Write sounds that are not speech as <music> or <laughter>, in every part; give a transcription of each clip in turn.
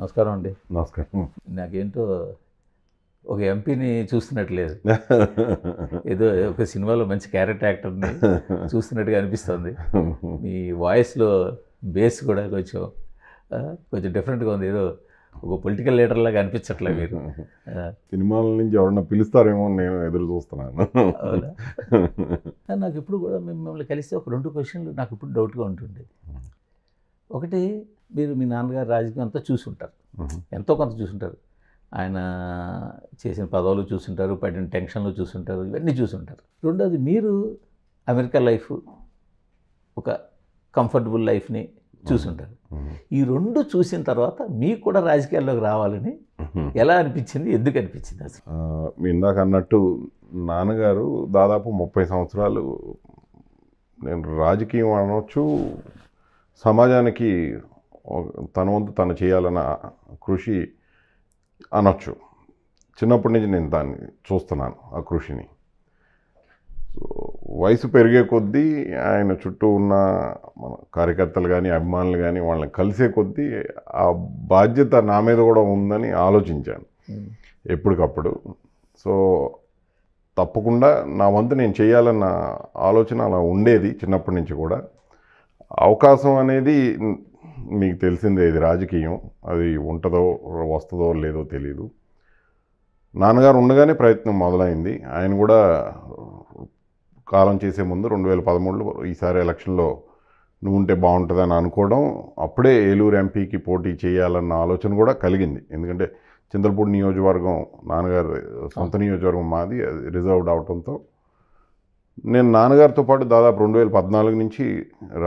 నమస్కారం అండి నమస్కారం నాకేంటో ఒక ఎంపీని చూస్తున్నట్లేదు ఏదో ఒక సినిమాలో మంచి క్యారెక్టర్ యాక్టర్ని చూస్తున్నట్టుగా అనిపిస్తుంది మీ వాయిస్లో బేస్ కూడా కొంచెం కొంచెం డిఫరెంట్గా ఉంది ఏదో ఒక పొలిటికల్ లీడర్ లాగా అనిపించట్లేదు మీరు సినిమాల నుంచి ఎవరన్నా పిలుస్తారేమో నేను ఎదురు చూస్తున్నాను నాకు ఇప్పుడు కూడా మిమ్మల్ని కలిస్తే ఒక రెండు క్వశ్చన్లు నాకు ఇప్పుడు డౌట్గా ఉంటుండేది ఒకటి మీరు మీ నాన్నగారు రాజకీయం అంతా చూసుంటారు ఎంతో కొంత చూసుంటారు ఆయన చేసిన పదవులు చూసుంటారు పడిన టెన్షన్లు చూసుంటారు ఇవన్నీ చూసుంటారు రెండోది మీరు అమెరికా లైఫ్ ఒక కంఫర్టబుల్ లైఫ్ని చూసుంటారు ఈ రెండు చూసిన తర్వాత మీకు కూడా రాజకీయాల్లోకి రావాలని ఎలా అనిపించింది ఎందుకు అనిపించింది అసలు ఇందాక అన్నట్టు నాన్నగారు దాదాపు ముప్పై సంవత్సరాలు నేను రాజకీయం అనవచ్చు సమాజానికి తన వంతు తను చేయాలన్న కృషి అనొచ్చు చిన్నప్పటి నుంచి నేను దాన్ని చూస్తున్నాను ఆ కృషిని వయసు పెరిగే కొద్దీ ఆయన చుట్టూ ఉన్న మన కార్యకర్తలు కానీ అభిమానులు కానీ వాళ్ళని కలిసే కొద్దీ ఆ బాధ్యత నా మీద కూడా ఉందని ఆలోచించాను ఎప్పటికప్పుడు సో తప్పకుండా నా వంతు నేను చేయాలన్న ఆలోచన అలా ఉండేది చిన్నప్పటి నుంచి కూడా అవకాశం అనేది మీకు తెలిసిందే ఇది రాజకీయం అది ఉంటుందో వస్తుందో లేదో తెలియదు నాన్నగారు ఉండగానే ప్రయత్నం మొదలైంది ఆయన కూడా కాలం చేసే ముందు రెండు వేల పదమూడులో ఈసారి ఎలక్షన్లో నువ్వు ఉంటే బాగుంటుందని అనుకోవడం అప్పుడే ఏలూరు ఎంపీకి పోటీ చేయాలన్న ఆలోచన కూడా కలిగింది ఎందుకంటే చింతలపూడి నియోజకవర్గం నాన్నగారు సొంత నియోజకవర్గం మాది అది రిజర్వ్డ్ అవడంతో నేను నాన్నగారితో పాటు దాదాపు రెండు వేల పద్నాలుగు నుంచి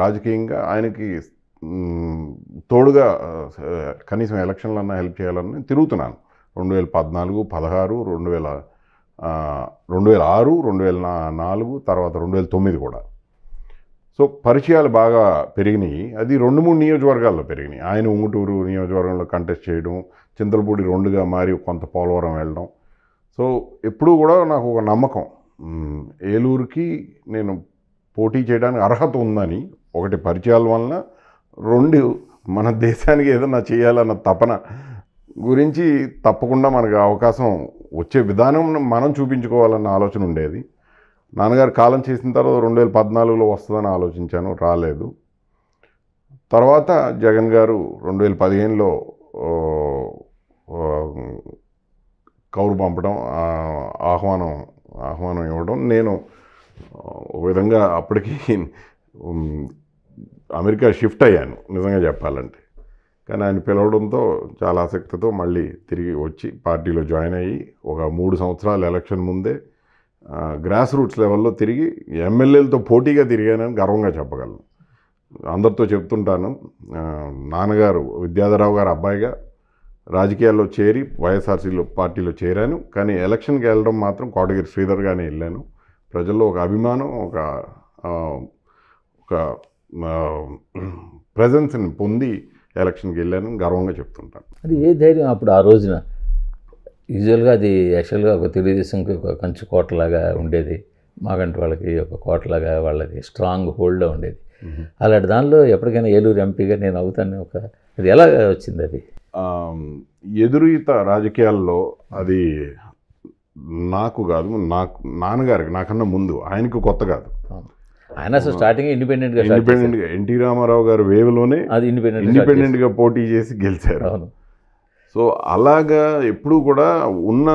రాజకీయంగా ఆయనకి తోడుగా కనీసం ఎలక్షన్లన్నా హెల్ప్ చేయాలని నేను తిరుగుతున్నాను రెండు వేల పద్నాలుగు పదహారు రెండు వేల రెండు వేల ఆరు రెండు వేల నాలుగు తర్వాత రెండు వేల తొమ్మిది కూడా సో పరిచయాలు బాగా పెరిగినాయి అది రెండు మూడు నియోజకవర్గాల్లో పెరిగినాయి ఆయన ఉంగుటూరు నియోజకవర్గంలో కంటెస్ట్ చేయడం చింతలపూడి రెండుగా మారి కొంత పోలవరం వెళ్ళడం సో ఎప్పుడూ కూడా నాకు ఒక నమ్మకం ఏలూరుకి నేను పోటీ చేయడానికి అర్హత ఉందని ఒకటి పరిచయాల వలన రెండు మన దేశానికి ఏదైనా చేయాలన్న తపన గురించి తప్పకుండా మనకు అవకాశం వచ్చే విధానం మనం చూపించుకోవాలన్న ఆలోచన ఉండేది నాన్నగారు కాలం చేసిన తర్వాత రెండు వేల పద్నాలుగులో వస్తుందని ఆలోచించాను రాలేదు తర్వాత జగన్ గారు రెండు వేల పదిహేనులో కౌరు పంపడం ఆహ్వానం ఆహ్వానం ఇవ్వడం నేను ఒక విధంగా అప్పటికి అమెరికా షిఫ్ట్ అయ్యాను నిజంగా చెప్పాలంటే కానీ ఆయన పిలవడంతో చాలా ఆసక్తితో మళ్ళీ తిరిగి వచ్చి పార్టీలో జాయిన్ అయ్యి ఒక మూడు సంవత్సరాలు ఎలక్షన్ ముందే గ్రాస్ రూట్స్ లెవెల్లో తిరిగి ఎమ్మెల్యేలతో పోటీగా తిరిగానని గర్వంగా చెప్పగలను అందరితో చెప్తుంటాను నాన్నగారు విద్యాధరరావు గారు అబ్బాయిగా రాజకీయాల్లో చేరి వైఎస్ఆర్సీలో పార్టీలో చేరాను కానీ ఎలక్షన్కి వెళ్ళడం మాత్రం కోటగిరి శ్రీధర్గానే వెళ్ళాను ప్రజల్లో ఒక అభిమానం ఒక ఒక ప్రజెన్స్ని పొంది ఎలక్షన్కి వెళ్ళానని గర్వంగా చెప్తుంటాను అది ఏ ధైర్యం అప్పుడు ఆ రోజున యూజువల్గా అది యాక్చువల్గా ఒక తెలుగుదేశంకి ఒక కంచు కోటలాగా ఉండేది మాకంటి వాళ్ళకి ఒక కోటలాగా వాళ్ళది స్ట్రాంగ్ హోల్డ్ ఉండేది అలాంటి దానిలో ఎప్పటికైనా ఏలూరు ఎంపీగా నేను అవుతాను ఒక అది ఎలా వచ్చింది అది ఎదురీత రాజకీయాల్లో అది నాకు కాదు నాకు నాన్నగారికి నాకన్నా ముందు ఆయనకు కొత్త కాదు ఆయన అసలు స్టార్టింగ్ ఇండిపెండెంట్ గా ఇండిపెండెంట్ గా ఎన్టీ రామారావు గారు వేవ్లోనే అది ఇండిపెండెంట్ ఇండిపెండెంట్ గా పోటీ చేసి గెలిచారు అవును సో అలాగా ఎప్పుడూ కూడా ఉన్న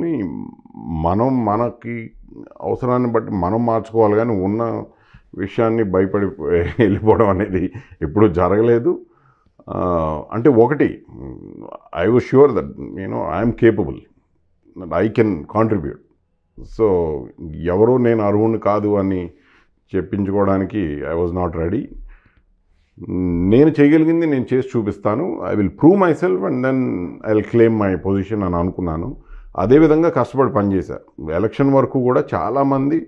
ని మనం మనకి అవసరాన్ని బట్టి మనం మార్చుకోవాలి కానీ ఉన్న విషయాన్ని భయపడి వెళ్ళిపోవడం అనేది ఎప్పుడూ జరగలేదు అంటే ఒకటి ఐ వాజ్ షూర్ దట్ నేను I'm capable I can contribute so ఎవరు నేను అర్హుని కాదు అని చెప్పించుకోవడానికి ఐ వాజ్ నాట్ రెడీ నేను చేయగలిగింది నేను చేసి చూపిస్తాను I will prove myself and then I will claim my position అని అనుకున్నాను అదేవిధంగా కష్టపడి పనిచేశా ఎలక్షన్ వరకు కూడా చాలామంది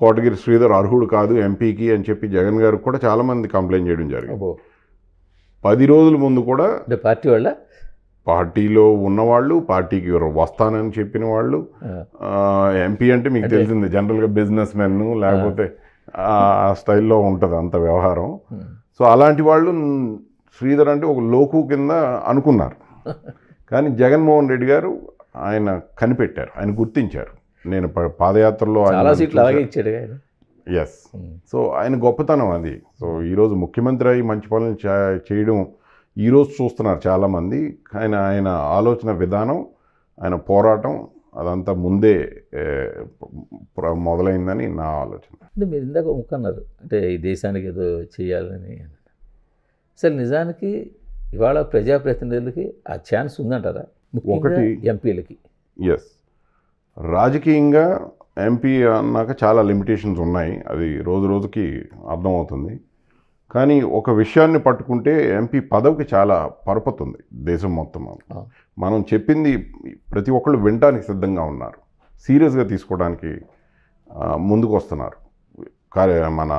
కోటగిరి శ్రీధర్ అర్హుడు కాదు ఎంపీకి అని చెప్పి జగన్ గారు కూడా చాలామంది కంప్లైంట్ చేయడం జరిగింది పది రోజుల ముందు కూడా పార్టీ వాళ్ళ పార్టీలో ఉన్నవాళ్ళు పార్టీకి వస్తానని చెప్పిన వాళ్ళు ఎంపీ అంటే మీకు తెలిసింది జనరల్గా బిజినెస్ మెన్ లేకపోతే ఆ స్టైల్లో ఉంటుంది అంత వ్యవహారం సో అలాంటి వాళ్ళు శ్రీధర్ అంటే ఒక లోకు కింద అనుకున్నారు కానీ జగన్మోహన్ రెడ్డి గారు ఆయన కనిపెట్టారు ఆయన గుర్తించారు నేను పాదయాత్రలో ఎస్ సో ఆయన గొప్పతనం అది సో ఈరోజు ముఖ్యమంత్రి అయి మంచి పనులు చేయడం ఈరోజు చూస్తున్నారు చాలామంది ఆయన ఆయన ఆలోచన విధానం ఆయన పోరాటం అదంతా ముందే మొదలైందని నా ఆలోచన అంటే మీరు ఇందాక ముక్కన్నారు అంటే ఈ దేశానికి ఏదో చేయాలని అసలు నిజానికి ఇవాళ ప్రజాప్రతినిధులకి ఆ ఛాన్స్ ఉందంటారా ఒకటి ఎంపీలకి ఎస్ రాజకీయంగా ఎంపీ అన్నాక చాలా లిమిటేషన్స్ ఉన్నాయి అది రోజు రోజుకి అర్థమవుతుంది కానీ ఒక విషయాన్ని పట్టుకుంటే ఎంపీ పదవికి చాలా పరపతుంది దేశం మొత్తం మనం చెప్పింది ప్రతి ఒక్కళ్ళు వినడానికి సిద్ధంగా ఉన్నారు సీరియస్గా తీసుకోవడానికి ముందుకు వస్తున్నారు మన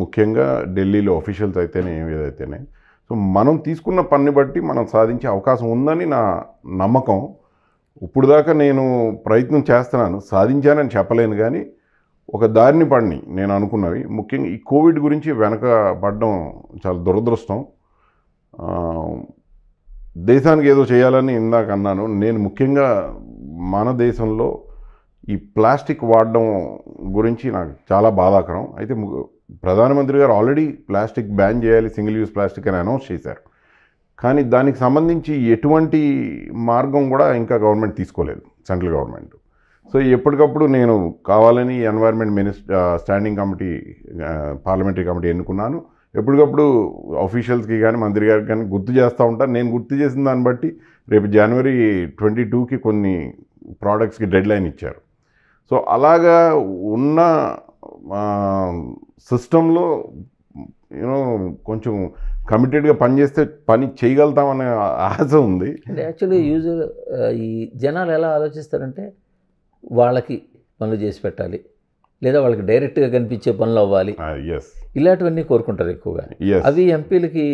ముఖ్యంగా ఢిల్లీలో అఫీషియల్స్ అయితేనే ఏదైతేనే సో మనం తీసుకున్న పనిని బట్టి మనం సాధించే అవకాశం ఉందని నా నమ్మకం ఇప్పుడు దాకా నేను ప్రయత్నం చేస్తున్నాను సాధించానని చెప్పలేను కానీ ఒక దారిని పడిని నేను అనుకున్నవి ముఖ్యంగా ఈ కోవిడ్ గురించి వెనక పడడం చాలా దురదృష్టం దేశానికి ఏదో చేయాలని ఇందాక అన్నాను నేను ముఖ్యంగా మన దేశంలో ఈ ప్లాస్టిక్ వాడడం గురించి నాకు చాలా బాధాకరం అయితే ప్రధానమంత్రి గారు ఆల్రెడీ ప్లాస్టిక్ బ్యాన్ చేయాలి సింగిల్ యూస్ ప్లాస్టిక్ అని అనౌన్స్ చేశారు కానీ దానికి సంబంధించి ఎటువంటి మార్గం కూడా ఇంకా గవర్నమెంట్ తీసుకోలేదు సెంట్రల్ గవర్నమెంట్ సో ఎప్పటికప్పుడు నేను కావాలని environment minister standing committee parliamentary committee ఎన్నుకున్నాను ఎప్పటికప్పుడు అఫీషియల్స్కి కానీ మంత్రి గారికి కానీ గుర్తు చేస్తూ ఉంటాను నేను గుర్తు చేసిన దాన్ని బట్టి రేపు జనవరి ట్వంటీ టూకి కొన్ని ప్రోడక్ట్స్కి డెడ్ లైన్ ఇచ్చారు సో అలాగా ఉన్న సిస్టంలో యూనో కొంచెం కమిటెడ్గా పనిచేస్తే పని చేయగలుగుతామనే ఆశ ఉంది అంటే యాక్చువల్లీ యూజర్ ఈ జనాలు ఎలా ఆలోచిస్తారంటే వాళ్ళకి పనులు చేసి పెట్టాలి లేదా వాళ్ళకి డైరెక్ట్గా కనిపించే పనులు అవ్వాలి ఇలాంటివన్నీ కోరుకుంటారు ఎక్కువగా అవి ఎంపీలకి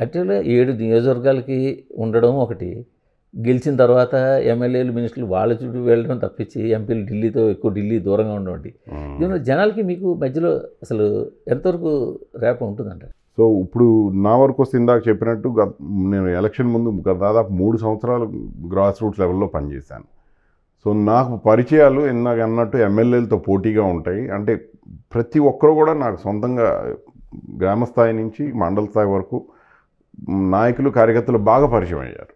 యాక్చువల్గా ఏడు నియోజకవర్గాలకి ఉండడం ఒకటి గెలిచిన తర్వాత ఎమ్మెల్యేలు మినిస్టర్లు వాళ్ళ చుట్టూ వెళ్ళడం తప్పించి ఎంపీలు ఢిల్లీతో ఎక్కువ ఢిల్లీ దూరంగా ఉండడం దీనివల్ల hmm. జనాలకి మీకు మధ్యలో అసలు ఎంతవరకు రేప ఉంటుందంటారు సో ఇప్పుడు నా వరకు వస్తే ఇందాక చెప్పినట్టు గత నేను ఎలక్షన్ ముందు గత దాదాపు మూడు సంవత్సరాలు గ్రాస్ రూట్స్ లెవెల్లో పనిచేశాను సో నాకు పరిచయాలు ఇందాక అన్నట్టు ఎమ్మెల్యేలతో పోటీగా ఉంటాయి అంటే ప్రతి ఒక్కరు కూడా నాకు సొంతంగా గ్రామ స్థాయి నుంచి మండల స్థాయి వరకు నాయకులు కార్యకర్తలు బాగా పరిచయం అయ్యారు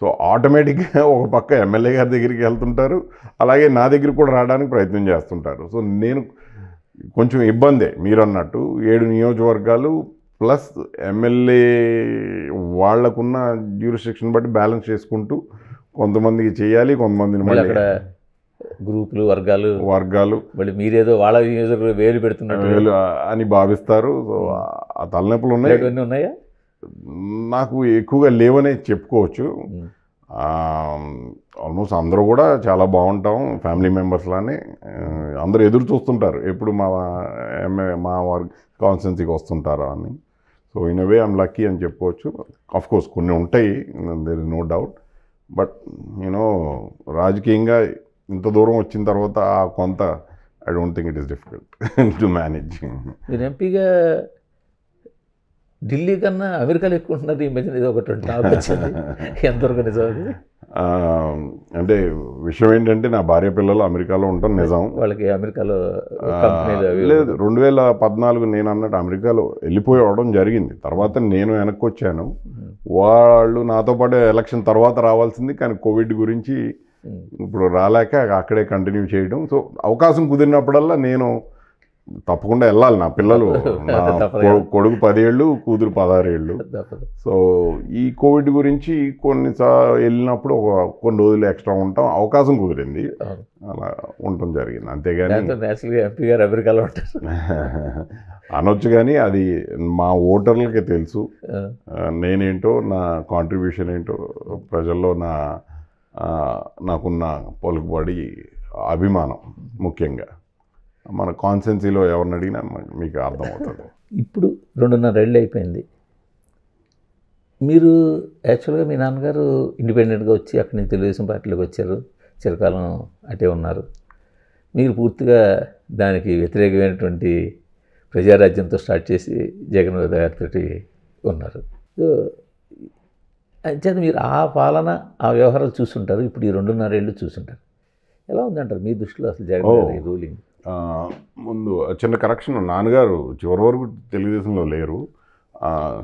సో ఆటోమేటిక్గా ఒక పక్క ఎమ్మెల్యే గారి దగ్గరికి వెళ్తుంటారు అలాగే నా దగ్గర కూడా రావడానికి ప్రయత్నం చేస్తుంటారు సో నేను కొంచెం ఇబ్బందే మీరు అన్నట్టు ఏడు నియోజకవర్గాలు ప్లస్ ఎమ్మెల్యే వాళ్ళకున్న జ్యూరిస్ట్రిక్షన్ బట్టి బ్యాలెన్స్ చేసుకుంటూ కొంతమందికి చేయాలి కొంతమందిని గ్రూపులు వర్గాలు వర్గాలు మళ్ళీ మీరేదో వాళ్ళ వేలు పెడుతున్నారు అని భావిస్తారు సో ఆ తలనొప్పులు ఉన్నాయి ఉన్నాయా నాకు ఎక్కువగా లేవనే చెప్పుకోవచ్చు ఆల్మోస్ట్ అందరూ కూడా చాలా బాగుంటాం ఫ్యామిలీ మెంబర్స్లానే అందరూ ఎదురు చూస్తుంటారు ఎప్పుడు మా మా వర్గ కాన్స్టెన్సీకి వస్తుంటారా అని so in way I'm lucky అని చెప్పుకోవచ్చు అఫ్ కోర్స్ కొన్ని ఉంటాయి there is no doubt but you know రాజకీయంగా ఇంత దూరం వచ్చిన తర్వాత ఆ కొంత I don't think it is difficult to manage మీరు ఎంపీగా ఢిల్లీ కన్నా అమెరికాలో ఎక్కువ ఉంటున్నారు ఈ మధ్యన ఇది ఒకటి టాప్ ఎంతవరకు నిజం అంటే విషయం ఏంటంటే నా భార్య పిల్లలు అమెరికాలో ఉంటాం నిజం వాళ్ళకి అమెరికాలో లేదు రెండు వేల పద్నాలుగు నేను అన్నట్టు అమెరికాలో వెళ్ళిపోవడం జరిగింది తర్వాత నేను వెనక్కి వచ్చాను వాళ్ళు నాతో పాటు ఎలక్షన్ తర్వాత రావాల్సింది కానీ కోవిడ్ గురించి ఇప్పుడు రాలేక అక్కడే కంటిన్యూ చేయడం సో అవకాశం కుదిరినప్పుడల్లా నేను తప్పకుండా వెళ్ళాలి నా పిల్లలు <laughs> కొడుకు పదేళ్ళు కూతురు పదహారేళ్ళు సో ఈ కోవిడ్ గురించి కొన్నిసార్లు వెళ్ళినప్పుడు ఒక కొన్ని రోజులు ఎక్స్ట్రా ఉంటాం అవకాశం కుదిరింది అలా ఉండటం జరిగింది అంతేగాని <laughs> అనొచ్చు కానీ అది మా ఓటర్లకే తెలుసు నేనేంటో నా కాంట్రిబ్యూషన్ ఏంటో ప్రజల్లో నా నాకున్న పలుకుబడి అభిమానం ముఖ్యంగా మన కాన్సెన్సీలో ఎవరిని అడిగినా మీకు అర్థమవుతుంది <laughs> ఇప్పుడు రెండున్నర ఏళ్ళు అయిపోయింది మీరు యాక్చువల్గా మీ నాన్నగారు ఇండిపెండెంట్గా వచ్చి అక్కడి నుంచి తెలుగుదేశం పార్టీలోకి వచ్చారు చిరకాలం అటే ఉన్నారు మీరు పూర్తిగా దానికి వ్యతిరేకమైనటువంటి ప్రజారాజ్యంతో స్టార్ట్ చేసి జగన్ గారితో ఉన్నారు సో అంచేత మీరు ఆ పాలన ఆ వ్యవహారాలు చూస్తుంటారు ఇప్పుడు ఈ రెండున్నరేళ్ళు చూస్తుంటారు ఎలా ఉందంటారు మీ దృష్టిలో అసలు జగన్ రూలింగ్ ముందు చిన్న కరెక్షన్ నాన్నగారు చివరి వరకు తెలుగుదేశంలో లేరు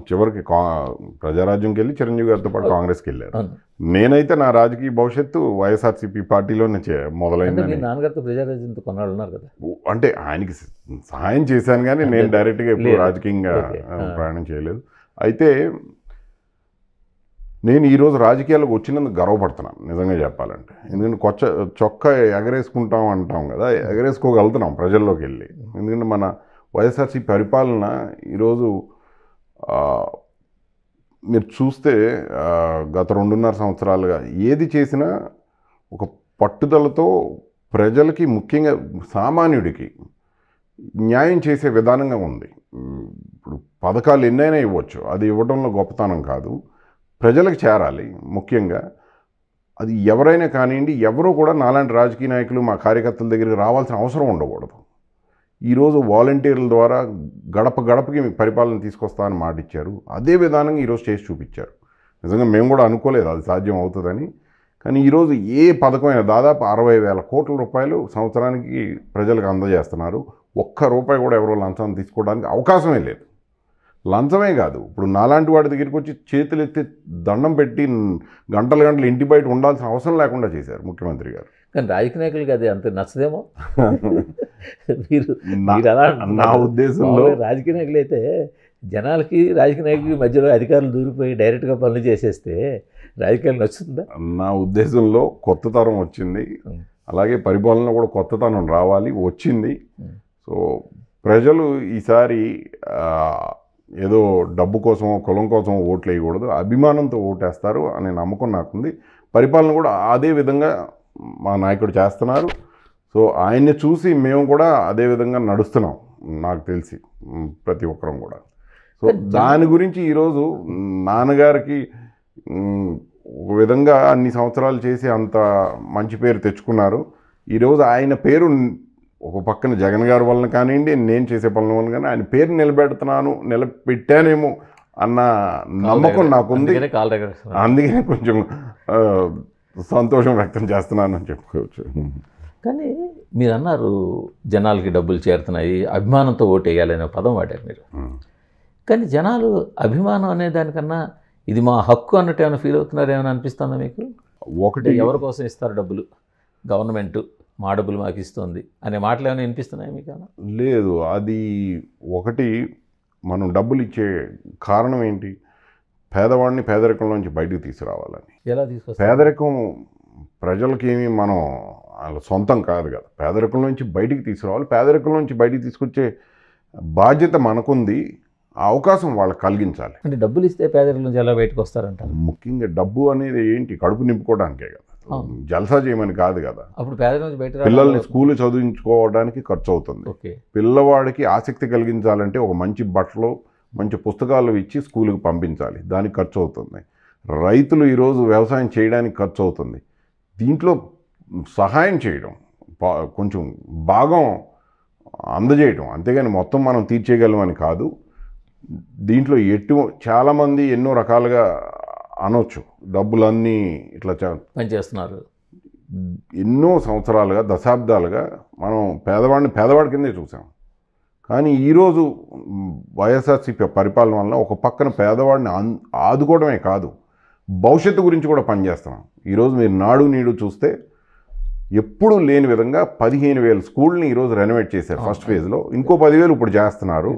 చివరికి కా ప్రజారాజ్యంకి వెళ్ళి చిరంజీవి గారితో పాటు కాంగ్రెస్కి వెళ్ళారు నేనైతే నా రాజకీయ భవిష్యత్తు వైఎస్ఆర్సీపీ పార్టీలోనే మొదలైందని నాన్నగారితో ప్రజారాజ్యంతో కొన్నాళ్ళు కదా అంటే ఆయనకి సహాయం చేశాను కానీ నేను డైరెక్ట్గా ఎప్పుడు రాజకీయంగా ప్రయాణం చేయలేదు అయితే నేను ఈరోజు రాజకీయాలకు వచ్చినందుకు గర్వపడుతున్నాను నిజంగా చెప్పాలంటే ఎందుకంటే కొచ్చ చొక్క ఎగరేసుకుంటాం అంటాం కదా ఎగరేసుకోగలుగుతున్నాం ప్రజల్లోకి వెళ్ళి ఎందుకంటే మన వైఎస్ఆర్సీ పరిపాలన ఈరోజు మీరు చూస్తే గత రెండున్నర సంవత్సరాలుగా ఏది చేసినా ఒక పట్టుదలతో ప్రజలకి ముఖ్యంగా సామాన్యుడికి న్యాయం చేసే విధానంగా ఉంది ఇప్పుడు పథకాలు ఎన్నైనా ఇవ్వచ్చు అది ఇవ్వడంలో గొప్పతనం కాదు ప్రజలకు చేరాలి ముఖ్యంగా అది ఎవరైనా కానివ్వండి ఎవరూ కూడా నాలాంటి రాజకీయ నాయకులు మా కార్యకర్తల దగ్గరికి రావాల్సిన అవసరం ఉండకూడదు ఈరోజు వాలంటీర్ల ద్వారా గడప గడపకి మీకు పరిపాలన అని మాట ఇచ్చారు అదే విధానంగా ఈరోజు చేసి చూపించారు నిజంగా మేము కూడా అనుకోలేదు అది సాధ్యం అవుతుందని కానీ ఈరోజు ఏ పథకమైనా దాదాపు అరవై వేల కోట్ల రూపాయలు సంవత్సరానికి ప్రజలకు అందజేస్తున్నారు ఒక్క రూపాయి కూడా ఎవరో లంచం తీసుకోవడానికి అవకాశమే లేదు లంచమే కాదు ఇప్పుడు నాలాంటి వాడి దగ్గరికి వచ్చి చేతులు ఎత్తి దండం పెట్టి గంటలు గంటలు ఇంటి బయట ఉండాల్సిన అవసరం లేకుండా చేశారు ముఖ్యమంత్రి గారు కానీ రాజకీయ నాయకులకి అది అంత నచ్చదేమో <laughs> మీరు నా ఉద్దేశంలో రాజకీయ నాయకులు అయితే జనాలకి రాజకీయ నాయకులకి మధ్యలో అధికారులు దూరిపోయి డైరెక్ట్గా పనులు చేసేస్తే రాజకీయాలు నచ్చుతుందా నా ఉద్దేశంలో కొత్త తరం వచ్చింది అలాగే పరిపాలన కూడా కొత్త తరం రావాలి వచ్చింది సో ప్రజలు ఈసారి ఏదో డబ్బు కోసం కులం కోసం ఓట్లు వేయకూడదు అభిమానంతో ఓటేస్తారు అనే నమ్మకం నాకుంది పరిపాలన కూడా అదే విధంగా మా నాయకుడు చేస్తున్నారు సో ఆయన్ని చూసి మేము కూడా అదే విధంగా నడుస్తున్నాం నాకు తెలిసి ప్రతి ఒక్కరం కూడా సో దాని గురించి ఈరోజు నాన్నగారికి ఒక విధంగా అన్ని సంవత్సరాలు చేసి అంత మంచి పేరు తెచ్చుకున్నారు ఈరోజు ఆయన పేరు ఒక పక్కన జగన్ గారి వలన కానివ్వండి నేను చేసే పనుల వలన కానీ ఆయన పేరు నిలబెడుతున్నాను నిలబెట్టానేమో అన్న నమ్మకం నాకుంది అందుకనే కొంచెం సంతోషం వ్యక్తం చేస్తున్నాను అని చెప్పుకోవచ్చు కానీ మీరు అన్నారు జనాలకి డబ్బులు చేరుతున్నాయి అభిమానంతో ఓటేయాలనే పదం వాడారు మీరు కానీ జనాలు అభిమానం అనే దానికన్నా ఇది మా హక్కు అన్నట్టు ఏమైనా ఫీల్ ఏమైనా అనిపిస్తుందా మీకు ఒకటి ఎవరి కోసం ఇస్తారు డబ్బులు గవర్నమెంటు మాకు ఇస్తుంది అనే మాటలు ఏమైనా వినిపిస్తున్నాయి మీకు లేదు అది ఒకటి మనం డబ్బులు ఇచ్చే కారణం ఏంటి పేదవాడిని పేదరికంలోంచి బయటకు తీసుకురావాలని ఎలా తీసుకు పేదరికం ప్రజలకేమి మనం సొంతం కాదు కదా పేదరికం నుంచి బయటికి తీసుకురావాలి పేదరికం నుంచి బయటికి తీసుకొచ్చే బాధ్యత మనకుంది ఆ అవకాశం వాళ్ళకి కలిగించాలి అంటే డబ్బులు ఇస్తే పేదరికం నుంచి ఎలా బయటకు వస్తారంట ముఖ్యంగా డబ్బు అనేది ఏంటి కడుపు నింపుకోవడానికే కదా జలసా చేయమని కాదు కదా అప్పుడు పిల్లల్ని స్కూల్ చదివించుకోవడానికి ఖర్చు అవుతుంది పిల్లవాడికి ఆసక్తి కలిగించాలంటే ఒక మంచి బట్టలు మంచి పుస్తకాలు ఇచ్చి స్కూల్కి పంపించాలి దానికి ఖర్చు అవుతుంది రైతులు ఈరోజు వ్యవసాయం చేయడానికి ఖర్చు అవుతుంది దీంట్లో సహాయం చేయడం కొంచెం భాగం అందజేయటం అంతేగాని మొత్తం మనం తీర్చేయగలమని కాదు దీంట్లో ఎటు చాలామంది ఎన్నో రకాలుగా అనొచ్చు డబ్బులన్నీ ఇట్లా పనిచేస్తున్నారు ఎన్నో సంవత్సరాలుగా దశాబ్దాలుగా మనం పేదవాడిని పేదవాడి కిందే చూసాం కానీ ఈరోజు వైఎస్ఆర్సీపీ పరిపాలన వల్ల ఒక పక్కన పేదవాడిని ఆదుకోవడమే కాదు భవిష్యత్తు గురించి కూడా పనిచేస్తున్నాం ఈరోజు మీరు నాడు నీడు చూస్తే ఎప్పుడూ లేని విధంగా పదిహేను వేల స్కూల్ని ఈరోజు రెనోవేట్ చేశారు ఫస్ట్ ఫేజ్లో ఇంకో పదివేలు ఇప్పుడు చేస్తున్నారు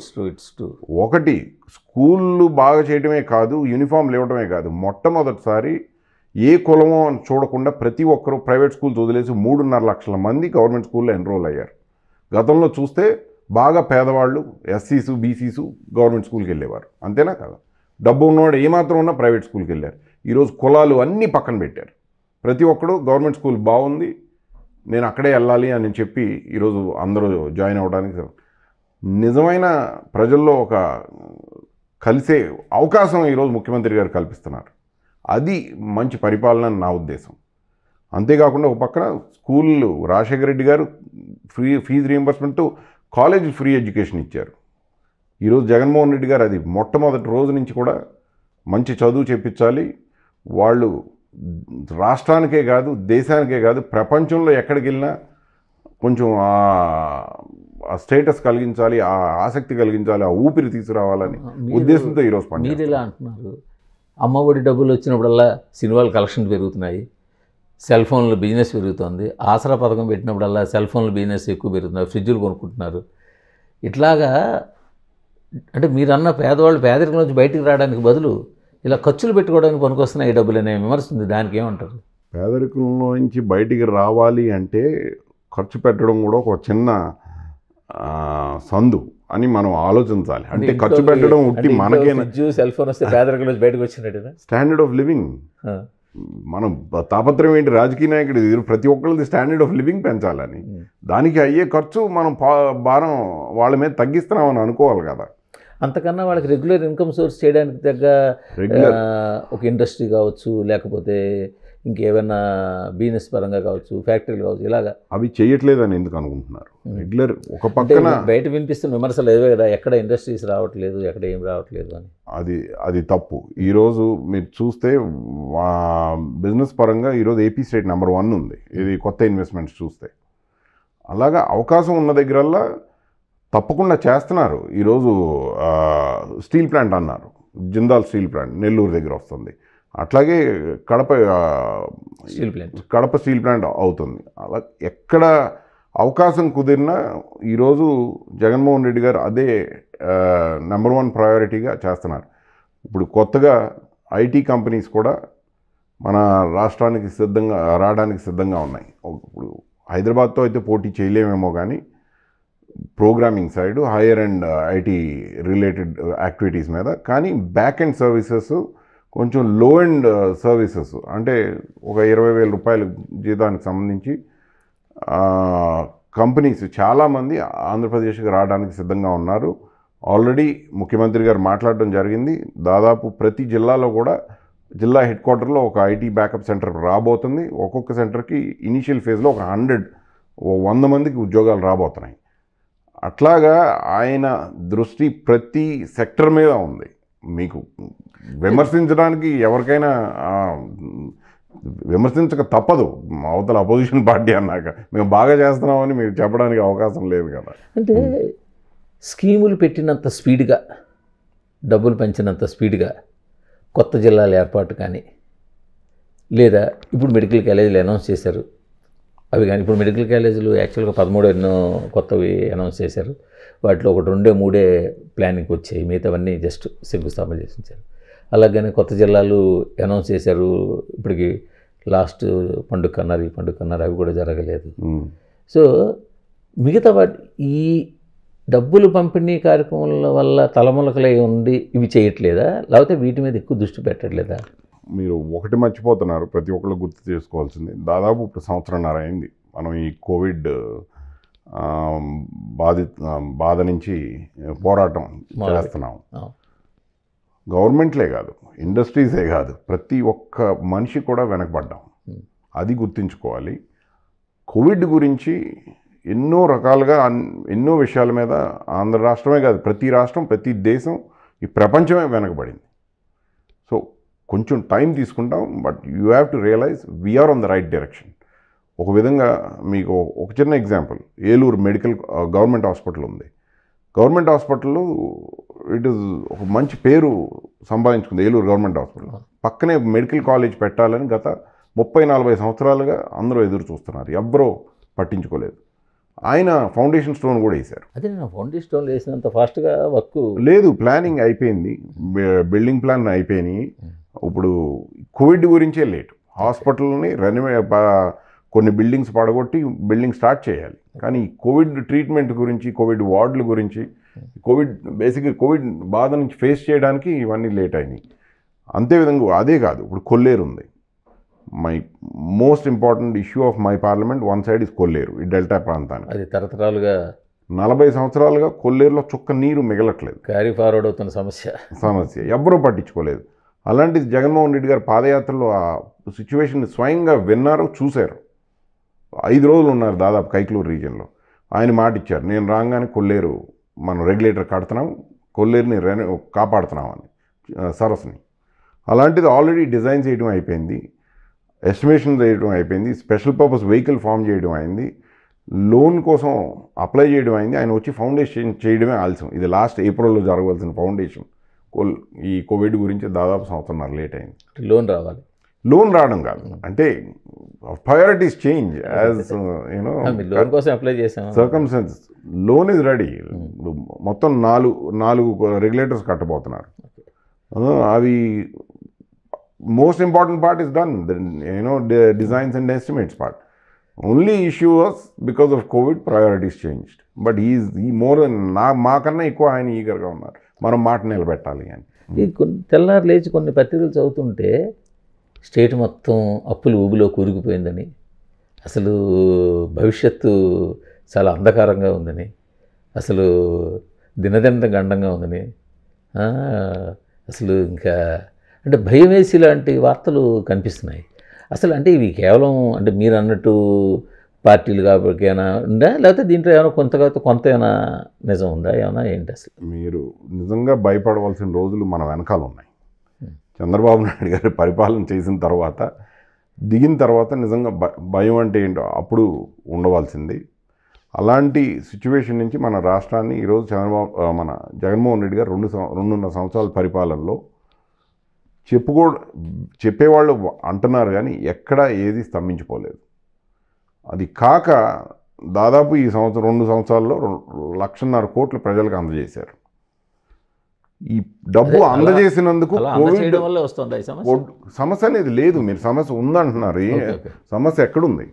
ఒకటి స్కూళ్ళు బాగా చేయడమే కాదు యూనిఫామ్లు ఇవ్వడమే కాదు మొట్టమొదటిసారి ఏ కులమో అని చూడకుండా ప్రతి ఒక్కరూ ప్రైవేట్ స్కూల్స్ వదిలేసి మూడున్నర లక్షల మంది గవర్నమెంట్ స్కూల్లో ఎన్రోల్ అయ్యారు గతంలో చూస్తే బాగా పేదవాళ్ళు ఎస్సీస్ బీసీస్ గవర్నమెంట్ స్కూల్కి వెళ్ళేవారు అంతేనా కాదు డబ్బు ఉన్నవాడు ఏమాత్రం ఉన్నా ప్రైవేట్ స్కూల్కి వెళ్ళారు ఈరోజు కులాలు అన్నీ పక్కన పెట్టారు ప్రతి ఒక్కడు గవర్నమెంట్ స్కూల్ బాగుంది నేను అక్కడే వెళ్ళాలి అని చెప్పి ఈరోజు అందరూ జాయిన్ అవ్వడానికి నిజమైన ప్రజల్లో ఒక కలిసే అవకాశం ఈరోజు ముఖ్యమంత్రి గారు కల్పిస్తున్నారు అది మంచి పరిపాలన నా ఉద్దేశం అంతేకాకుండా ఒక పక్కన స్కూళ్ళు Rajasekhara Reddy garu free fees reimbursement college free education ఇచ్చారు ఈరోజు జగన్మోహన్ రెడ్డి గారు అది మొట్టమొదటి రోజు నుంచి కూడా మంచి చదువు చెప్పించాలి వాళ్ళు రాష్ట్రానికే కాదు దేశానికే కాదు ప్రపంచంలో ఎక్కడికి వెళ్ళినా కొంచెం ఆ స్టేటస్ కలిగించాలి ఆ ఆసక్తి కలిగించాలి ఆ ఊపిరి తీసుకురావాలని ఉద్దేశంతో ఈరోజు పని మీరు ఇలా అంటున్నారు అమ్మఒడి డబ్బులు వచ్చినప్పుడల్లా సినిమాలు కలెక్షన్ పెరుగుతున్నాయి సెల్ ఫోన్ల బిజినెస్ పెరుగుతుంది ఆసరా పథకం పెట్టినప్పుడల్లా సెల్ ఫోన్లు బిజినెస్ ఎక్కువ పెరుగుతున్నారు ఫ్రిడ్జ్లు కొనుక్కుంటున్నారు ఇట్లాగా అంటే మీరన్న పేదవాళ్ళు పేదరికం నుంచి బయటికి రావడానికి బదులు ఇలా ఖర్చులు పెట్టుకోవడానికి పనికొస్తున్న ఈ డబ్బులు అనే విమర్శ ఉంది దానికి ఏమంటారు నుంచి బయటికి రావాలి అంటే ఖర్చు పెట్టడం కూడా ఒక చిన్న సందు అని మనం ఆలోచించాలి అంటే ఖర్చు పెట్టడం ఉట్టి మనకేనా సెల్ ఫోన్ వస్తే పేదరికంలో బయటకు వచ్చినట్టు స్టాండర్డ్ ఆఫ్ లివింగ్ మనం తాపత్రయం ఏంటి రాజకీయ నాయకుడు ప్రతి ఒక్కరిది స్టాండర్డ్ ఆఫ్ లివింగ్ పెంచాలని దానికి అయ్యే ఖర్చు మనం భారం వాళ్ళ మీద తగ్గిస్తున్నామని అనుకోవాలి కదా అంతకన్నా వాళ్ళకి రెగ్యులర్ ఇన్కమ్ సోర్స్ చేయడానికి తగ్గ ఒక ఇండస్ట్రీ కావచ్చు లేకపోతే ఇంకేమైనా బిజినెస్ పరంగా కావచ్చు ఫ్యాక్టరీలు కావచ్చు ఇలాగా అవి చేయట్లేదని ఎందుకు అనుకుంటున్నారు రెగ్యులర్ hmm. ఒక పక్కన బయట వినిపిస్తున్న విమర్శలు ఏవే కదా ఎక్కడ ఇండస్ట్రీస్ రావట్లేదు ఎక్కడ ఏం రావట్లేదు అని అది అది తప్పు ఈరోజు మీరు చూస్తే బిజినెస్ పరంగా ఈరోజు ఏపీ స్టేట్ నెంబర్ వన్ ఉంది ఇది కొత్త ఇన్వెస్ట్మెంట్స్ చూస్తే అలాగా అవకాశం ఉన్న దగ్గరల్లా తప్పకుండా చేస్తున్నారు ఈరోజు స్టీల్ ప్లాంట్ అన్నారు జిందాల్ స్టీల్ ప్లాంట్ నెల్లూరు దగ్గర వస్తుంది అట్లాగే Kadapa steel plant Kadapa steel plant అవుతుంది అలా ఎక్కడ అవకాశం కుదిరినా ఈరోజు జగన్మోహన్ రెడ్డి గారు అదే నెంబర్ వన్ ప్రయారిటీగా చేస్తున్నారు ఇప్పుడు కొత్తగా ఐటీ కంపెనీస్ కూడా మన రాష్ట్రానికి సిద్ధంగా రావడానికి సిద్ధంగా ఉన్నాయి ఇప్పుడు హైదరాబాద్తో అయితే పోటీ చేయలేమేమో కానీ programming side higher and uh, IT related uh, activities మీద కానీ బ్యాక్ అండ్ సర్వీసెస్ కొంచెం లో అండ్ uh, సర్వీసెస్ అంటే ఒక ఇరవై వేల రూపాయల జీతానికి సంబంధించి కంపెనీస్ చాలామంది ఆంధ్రప్రదేశ్కి రావడానికి సిద్ధంగా ఉన్నారు ఆల్రెడీ ముఖ్యమంత్రి గారు మాట్లాడడం జరిగింది దాదాపు ప్రతి జిల్లాలో కూడా జిల్లా హెడ్ క్వార్టర్లో ఒక ఐటీ బ్యాకప్ సెంటర్ రాబోతుంది ఒక్కొక్క సెంటర్కి ఇనీషియల్ ఫేజ్లో ఒక హండ్రెడ్ వంద మందికి ఉద్యోగాలు రాబోతున్నాయి అట్లాగా ఆయన దృష్టి ప్రతి సెక్టర్ మీద ఉంది మీకు విమర్శించడానికి ఎవరికైనా విమర్శించక తప్పదు అవతల అపోజిషన్ పార్టీ అన్నాక మేము బాగా చేస్తున్నామని మీరు చెప్పడానికి అవకాశం లేదు కదా అంటే స్కీములు పెట్టినంత స్పీడ్గా డబ్బులు పెంచినంత స్పీడ్గా కొత్త జిల్లాల ఏర్పాటు కానీ లేదా ఇప్పుడు మెడికల్ కాలేజీలు అనౌన్స్ చేశారు అవి కానీ ఇప్పుడు మెడికల్ కాలేజీలు యాక్చువల్గా పదమూడు ఎన్నో కొత్తవి అనౌన్స్ చేశారు వాటిలో ఒకటి రెండే మూడే ప్లానింగ్ వచ్చాయి మిగతావన్నీ జస్ట్ శంకుస్థాపన చేసించారు అలాగనే కొత్త జిల్లాలు అనౌన్స్ చేశారు ఇప్పటికి లాస్ట్ పండుగ అన్నారు ఈ పండుగ అన్నారు అవి కూడా జరగలేదు సో మిగతా వాటి ఈ డబ్బులు పంపిణీ కార్యక్రమాల వల్ల తలములకలై ఉండి ఇవి చేయట్లేదా లేకపోతే వీటి మీద ఎక్కువ దృష్టి పెట్టట్లేదా మీరు ఒకటి మర్చిపోతున్నారు ప్రతి ఒక్కళ్ళు గుర్తు చేసుకోవాల్సింది దాదాపు ఇప్పుడు సంవత్సరంన్నర అయింది మనం ఈ కోవిడ్ బాధి బాధ నుంచి పోరాటం చేస్తున్నాం గవర్నమెంట్లే కాదు ఇండస్ట్రీసే కాదు ప్రతి ఒక్క మనిషి కూడా వెనకబడ్డాం అది గుర్తుంచుకోవాలి కోవిడ్ గురించి ఎన్నో రకాలుగా ఎన్నో విషయాల మీద ఆంధ్ర రాష్ట్రమే కాదు ప్రతి రాష్ట్రం ప్రతి దేశం ఈ ప్రపంచమే వెనకబడింది కొంచెం టైం తీసుకుంటాం but you have to realize we are on the right direction ఒక విధంగా మీకు ఒక చిన్న example Eluru medical government hospital ఉంది గవర్నమెంట్ హాస్పిటల్లో ఇట్ ఈస్ ఒక మంచి పేరు సంపాదించుకుంది ఏలూరు గవర్నమెంట్ హాస్పిటల్ పక్కనే మెడికల్ కాలేజ్ పెట్టాలని గత ముప్పై నలభై సంవత్సరాలుగా అందరూ ఎదురు చూస్తున్నారు ఎవరో పట్టించుకోలేదు ఆయన ఫౌండేషన్ స్టోన్ కూడా వేశారు అదే నేను ఫౌండేషన్ స్టోన్ వేసినంత ఫాస్ట్గా వర్క్ లేదు ప్లానింగ్ అయిపోయింది బిల్డింగ్ ప్లాన్ అయిపోయినాయి ఇప్పుడు కోవిడ్ గురించే లేటు హాస్పిటల్ని రెనోవే కొన్ని బిల్డింగ్స్ పడగొట్టి బిల్డింగ్ స్టార్ట్ చేయాలి కానీ కోవిడ్ ట్రీట్మెంట్ గురించి కోవిడ్ వార్డుల గురించి కోవిడ్ బేసిక్గా కోవిడ్ బాధ నుంచి ఫేస్ చేయడానికి ఇవన్నీ లేట్ అయినాయి అంతేవిధంగా అదే కాదు ఇప్పుడు కొల్లేరు ఉంది my most important issue of my parliament one side is Kolleru ఈ డెల్టా ప్రాంతానికి అది తరతరాలుగా నలభై సంవత్సరాలుగా కొల్లేరులో చుక్క నీరు మిగలట్లేదు క్యారీ ఫార్వర్డ్ అవుతున్న సమస్య సమస్య ఎవరూ పట్టించుకోలేదు అలాంటిది జగన్మోహన్ రెడ్డి గారు పాదయాత్రలో ఆ సిచ్యువేషన్ని స్వయంగా విన్నారు చూశారు ఐదు రోజులు ఉన్నారు దాదాపు కైకలూరు రీజియన్లో ఆయన మాట ఇచ్చారు నేను రాగానే కొల్లేరు మనం రెగ్యులేటర్ కడుతున్నాం కొల్లేరుని రెన్ కాపాడుతున్నామని సరస్ని అలాంటిది ఆల్రెడీ డిజైన్ చేయడం అయిపోయింది ఎస్టిమేషన్ చేయడం అయిపోయింది స్పెషల్ పర్పస్ వెహికల్ ఫామ్ చేయడం అయింది లోన్ కోసం అప్లై చేయడం అయింది ఆయన వచ్చి ఫౌండేషన్ చేయడమే ఆలస్యం ఇది లాస్ట్ ఏప్రిల్లో జరగవలసిన ఫౌండేషన్ ఈ కోవిడ్ గురించి దాదాపు సంవత్సరం లేట్ అయింది లోన్ రావాలి లోన్ రావడం కాదు hmm. అంటే priorities change as you know loan కోసం అప్లై చేసాం సర్కమ్స్టెన్సెస్ లోన్ ఇస్ రెడీ మొత్తం నాలుగు నాలుగు రెగ్యులేటర్స్ కట్టబోతున్నారు hmm. అవి most important part is done you know designs and estimates part only issue was because of Covid priorities changed but is ఈ more నా మాకన్నా ఎక్కువ ఆయన ఈగర్గా ఉన్నారు మనం మాట నిలబెట్టాలి అని ఈ కొన్ని తెల్లారు లేచి కొన్ని పత్రికలు చదువుతుంటే స్టేట్ మొత్తం అప్పులు ఊబిలో కూరుకుపోయిందని అసలు భవిష్యత్తు చాలా అంధకారంగా ఉందని అసలు దినదినంత గండంగా ఉందని అసలు ఇంకా అంటే భయం వేసి లాంటి వార్తలు కనిపిస్తున్నాయి అసలు అంటే ఇవి కేవలం అంటే మీరు అన్నట్టు పార్టీలు కాబట్టి ఏమైనా ఉందా లేకపోతే దీంట్లో ఏమైనా కొంత కొంత ఏమైనా నిజం ఉందా ఏమైనా ఏంటి అసలు మీరు నిజంగా భయపడవలసిన రోజులు మన వెనకాల ఉన్నాయి చంద్రబాబు నాయుడు గారు పరిపాలన చేసిన తర్వాత దిగిన తర్వాత నిజంగా భయం అంటే ఏంటో అప్పుడు ఉండవలసింది అలాంటి సిచ్యువేషన్ నుంచి మన రాష్ట్రాన్ని ఈరోజు చంద్రబాబు మన జగన్మోహన్ రెడ్డి గారు రెండు రెండున్నర సంవత్సరాల పరిపాలనలో చెప్పుకో చెప్పేవాళ్ళు అంటున్నారు కానీ ఎక్కడ ఏది స్తంభించుకోలేదు అది కాక దాదాపు ఈ సంవత్సరం రెండు సంవత్సరాల్లో లక్షన్నర కోట్లు ప్రజలకు అందజేశారు ఈ డబ్బు అందజేసినందుకు కోవిడ్ సమస్య అనేది లేదు మీరు సమస్య ఉందంటున్నారు సమస్య ఎక్కడుంది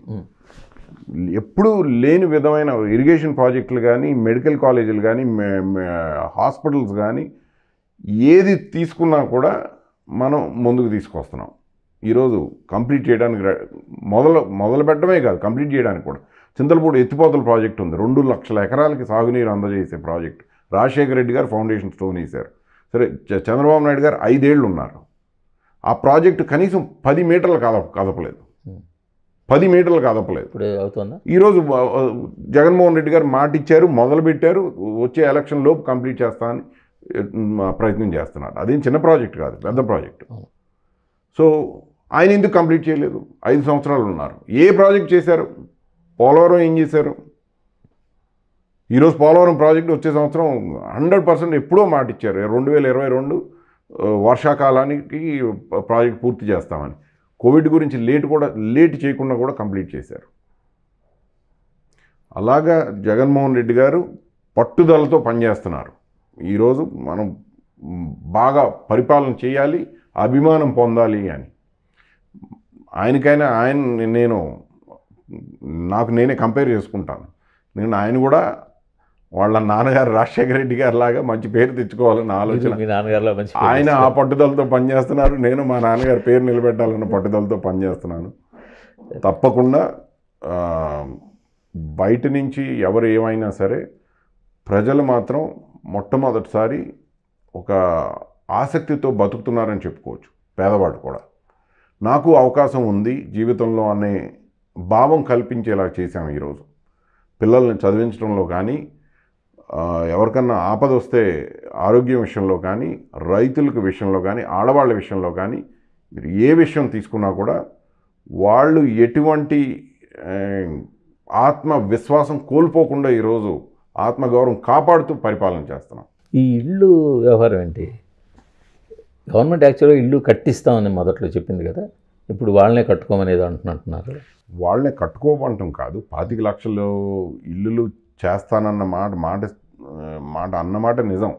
ఎప్పుడూ లేని విధమైన ఇరిగేషన్ ప్రాజెక్టులు కానీ మెడికల్ కాలేజీలు కానీ హాస్పిటల్స్ కానీ ఏది తీసుకున్నా కూడా మనం ముందుకు తీసుకొస్తున్నాం ఈరోజు కంప్లీట్ చేయడానికి మొదలు మొదలు పెట్టడమే కాదు కంప్లీట్ చేయడానికి కూడా చింతలపూడి ఎత్తిపోతల ప్రాజెక్ట్ ఉంది రెండు లక్షల ఎకరాలకి సాగునీరు అందజేసే ప్రాజెక్ట్ రాజశేఖర రెడ్డి గారు ఫౌండేషన్ స్టోన్ వేశారు సరే చంద్రబాబు నాయుడు గారు ఐదేళ్ళు ఉన్నారు ఆ ప్రాజెక్టు కనీసం పది మీటర్లు కదప కదపలేదు పది మీటర్లు కదపలేదు ఈరోజు జగన్మోహన్ రెడ్డి గారు మాటిచ్చారు మొదలు మొదలుపెట్టారు వచ్చే ఎలక్షన్ లోపు కంప్లీట్ అని ప్రయత్నం చేస్తున్నాడు అదేం చిన్న ప్రాజెక్ట్ కాదు పెద్ద ప్రాజెక్టు సో ఆయన ఎందుకు కంప్లీట్ చేయలేదు ఐదు సంవత్సరాలు ఉన్నారు ఏ ప్రాజెక్ట్ చేశారు పోలవరం ఏం చేశారు ఈరోజు పోలవరం ప్రాజెక్టు వచ్చే సంవత్సరం హండ్రెడ్ పర్సెంట్ ఎప్పుడో మాట ఇచ్చారు రెండు వేల ఇరవై రెండు వర్షాకాలానికి ప్రాజెక్ట్ పూర్తి చేస్తామని కోవిడ్ గురించి లేట్ కూడా లేట్ చేయకుండా కూడా కంప్లీట్ చేశారు అలాగా జగన్మోహన్ రెడ్డి గారు పట్టుదలతో పనిచేస్తున్నారు ఈరోజు మనం బాగా పరిపాలన చేయాలి అభిమానం పొందాలి అని ఆయనకైనా ఆయన నేను నాకు నేనే కంపేర్ చేసుకుంటాను నేను ఆయన కూడా వాళ్ళ నాన్నగారు రాజశేఖర రెడ్డి గారు లాగా మంచి పేరు తెచ్చుకోవాలన్న ఆలోచన నాన్నగారు ఆయన ఆ పట్టుదలతో పనిచేస్తున్నారు నేను మా నాన్నగారి పేరు నిలబెట్టాలన్న పట్టుదలతో పనిచేస్తున్నాను తప్పకుండా బయట నుంచి ఎవరు ఏమైనా సరే ప్రజలు మాత్రం మొట్టమొదటిసారి ఒక ఆసక్తితో బతుకుతున్నారని చెప్పుకోవచ్చు పేదవాడు కూడా నాకు అవకాశం ఉంది జీవితంలో అనే భావం కల్పించేలా చేశాము ఈరోజు పిల్లల్ని చదివించడంలో కానీ ఎవరికన్నా ఆపద వస్తే ఆరోగ్యం విషయంలో కానీ రైతులకు విషయంలో కానీ ఆడవాళ్ళ విషయంలో కానీ మీరు ఏ విషయం తీసుకున్నా కూడా వాళ్ళు ఎటువంటి ఆత్మవిశ్వాసం కోల్పోకుండా ఈరోజు ఆత్మగౌరవం కాపాడుతూ పరిపాలన చేస్తున్నాం ఈ ఇల్లు వ్యవహారం ఏంటి గవర్నమెంట్ యాక్చువల్గా ఇల్లు కట్టిస్తామని మొదట్లో చెప్పింది కదా ఇప్పుడు వాళ్ళనే కట్టుకోమనేది అంటున్నట్టున్నారు వాళ్ళనే కట్టుకోమంటాం కాదు పాతిక లక్షలు ఇల్లులు చేస్తానన్న మాట మాట మాట అన్నమాట నిజం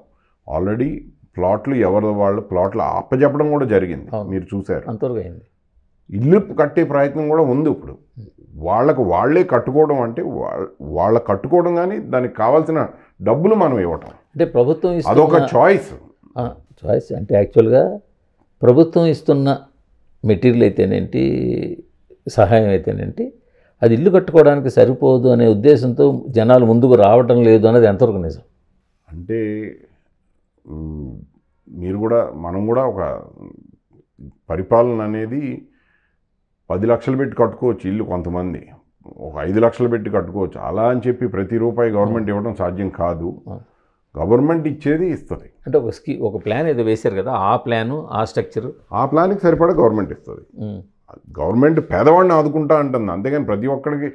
ఆల్రెడీ ప్లాట్లు ఎవరి వాళ్ళు ప్లాట్లు ఆపజెప్పడం కూడా జరిగింది మీరు చూశారు అంతవరకు అయింది ఇల్లు కట్టే ప్రయత్నం కూడా ఉంది ఇప్పుడు వాళ్ళకు వాళ్ళే కట్టుకోవడం అంటే వాళ్ళ కట్టుకోవడం కానీ దానికి కావాల్సిన డబ్బులు మనం ఇవ్వటం అంటే ప్రభుత్వం అదొక చాయిస్ చాయిస్ అంటే యాక్చువల్గా ప్రభుత్వం ఇస్తున్న మెటీరియల్ అయితేనేంటి సహాయం అయితేనేంటి అది ఇల్లు కట్టుకోవడానికి సరిపోదు అనే ఉద్దేశంతో జనాలు ముందుకు రావడం లేదు అనేది ఎంతవరకు నిజం అంటే మీరు కూడా మనం కూడా ఒక పరిపాలన అనేది పది లక్షలు పెట్టి కట్టుకోవచ్చు ఇల్లు కొంతమంది ఒక ఐదు లక్షలు పెట్టి కట్టుకోవచ్చు అలా అని చెప్పి ప్రతి రూపాయి గవర్నమెంట్ ఇవ్వడం సాధ్యం కాదు గవర్నమెంట్ ఇచ్చేది ఇస్తుంది అంటే ఒక స్కీ ఒక ప్లాన్ ఏదో వేశారు కదా ఆ ప్లాను ఆ స్ట్రక్చర్ ఆ ప్లాన్కి సరిపడా గవర్నమెంట్ ఇస్తుంది గవర్నమెంట్ పేదవాడిని ఆదుకుంటా అంటుంది అంతేగాని ప్రతి ఒక్కడికి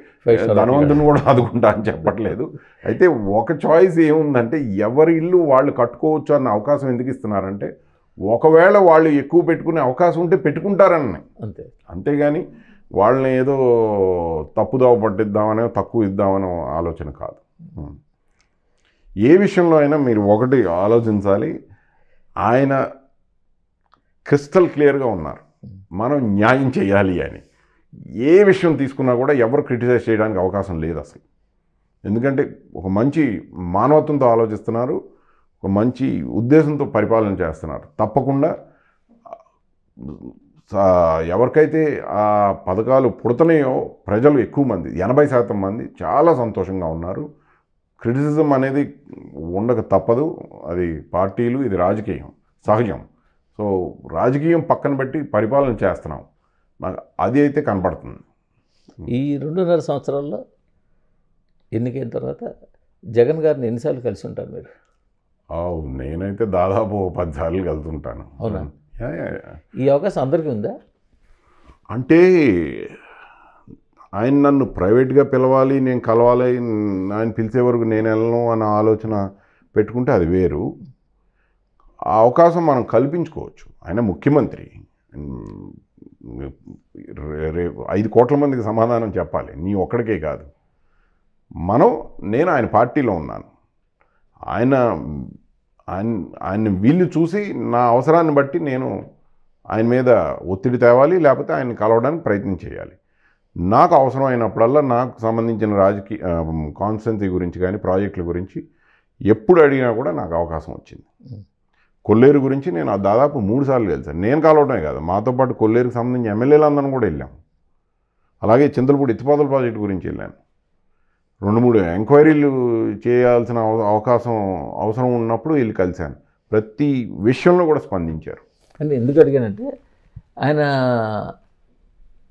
ధనవంతుని కూడా ఆదుకుంటా అని చెప్పట్లేదు అయితే ఒక చాయిస్ ఏముందంటే ఎవరి ఇల్లు వాళ్ళు కట్టుకోవచ్చు అన్న అవకాశం ఎందుకు ఇస్తున్నారంటే ఒకవేళ వాళ్ళు ఎక్కువ పెట్టుకునే అవకాశం ఉంటే పెట్టుకుంటారని అంతే అంతేగాని వాళ్ళని ఏదో తప్పుదోవ పట్టిద్దామనో తక్కువ ఇద్దామనో ఆలోచన కాదు ఏ విషయంలో అయినా మీరు ఒకటి ఆలోచించాలి ఆయన క్రిస్టల్ క్లియర్గా ఉన్నారు మనం న్యాయం చేయాలి అని ఏ విషయం తీసుకున్నా కూడా ఎవరు క్రిటిసైజ్ చేయడానికి అవకాశం లేదు అసలు ఎందుకంటే ఒక మంచి మానవత్వంతో ఆలోచిస్తున్నారు ఒక మంచి ఉద్దేశంతో పరిపాలన చేస్తున్నారు తప్పకుండా ఎవరికైతే ఆ పథకాలు పుడుతున్నాయో ప్రజలు ఎక్కువ మంది ఎనభై శాతం మంది చాలా సంతోషంగా ఉన్నారు క్రిటిసిజం అనేది ఉండక తప్పదు అది పార్టీలు ఇది రాజకీయం సహజం సో రాజకీయం పక్కన పెట్టి పరిపాలన చేస్తున్నాం నాకు అది అయితే కనపడుతుంది ఈ రెండున్నర సంవత్సరాల్లో ఎన్నికైన తర్వాత జగన్ గారిని ఎన్నిసార్లు కలిసి ఉంటారు మీరు అవు నేనైతే దాదాపు పదిసార్లు కలుతుంటాను అవునా ఈ అవకాశం అందరికీ ఉందా అంటే ఆయన నన్ను ప్రైవేట్గా పిలవాలి నేను కలవాలి ఆయన పిలిచే వరకు నేను వెళ్ళను అన్న ఆలోచన పెట్టుకుంటే అది వేరు ఆ అవకాశం మనం కల్పించుకోవచ్చు ఆయన ముఖ్యమంత్రి రేపు ఐదు కోట్ల మందికి సమాధానం చెప్పాలి నీ ఒక్కడికే కాదు మనం నేను ఆయన పార్టీలో ఉన్నాను ఆయన ఆయన ఆయన వీళ్ళు చూసి నా అవసరాన్ని బట్టి నేను ఆయన మీద ఒత్తిడి తేవాలి లేకపోతే ఆయన కలవడానికి ప్రయత్నం చేయాలి నాకు అవసరమైనప్పుడల్లా నాకు సంబంధించిన రాజకీయ కాన్స్టెన్సీ గురించి కానీ ప్రాజెక్టుల గురించి ఎప్పుడు అడిగినా కూడా నాకు అవకాశం వచ్చింది కొల్లేరు గురించి నేను దాదాపు మూడు సార్లు కలిసాను నేను కాలవటమే కాదు మాతో పాటు కొల్లేరుకు సంబంధించిన ఎమ్మెల్యేలు అందరం కూడా వెళ్ళాము అలాగే చింతలపూడి ఇత్తిపాదుల ప్రాజెక్టు గురించి వెళ్ళాను రెండు మూడు ఎంక్వైరీలు చేయాల్సిన అవకాశం అవసరం ఉన్నప్పుడు వీళ్ళు కలిశాను ప్రతి విషయంలో కూడా స్పందించారు అంటే ఎందుకు అడిగానంటే ఆయన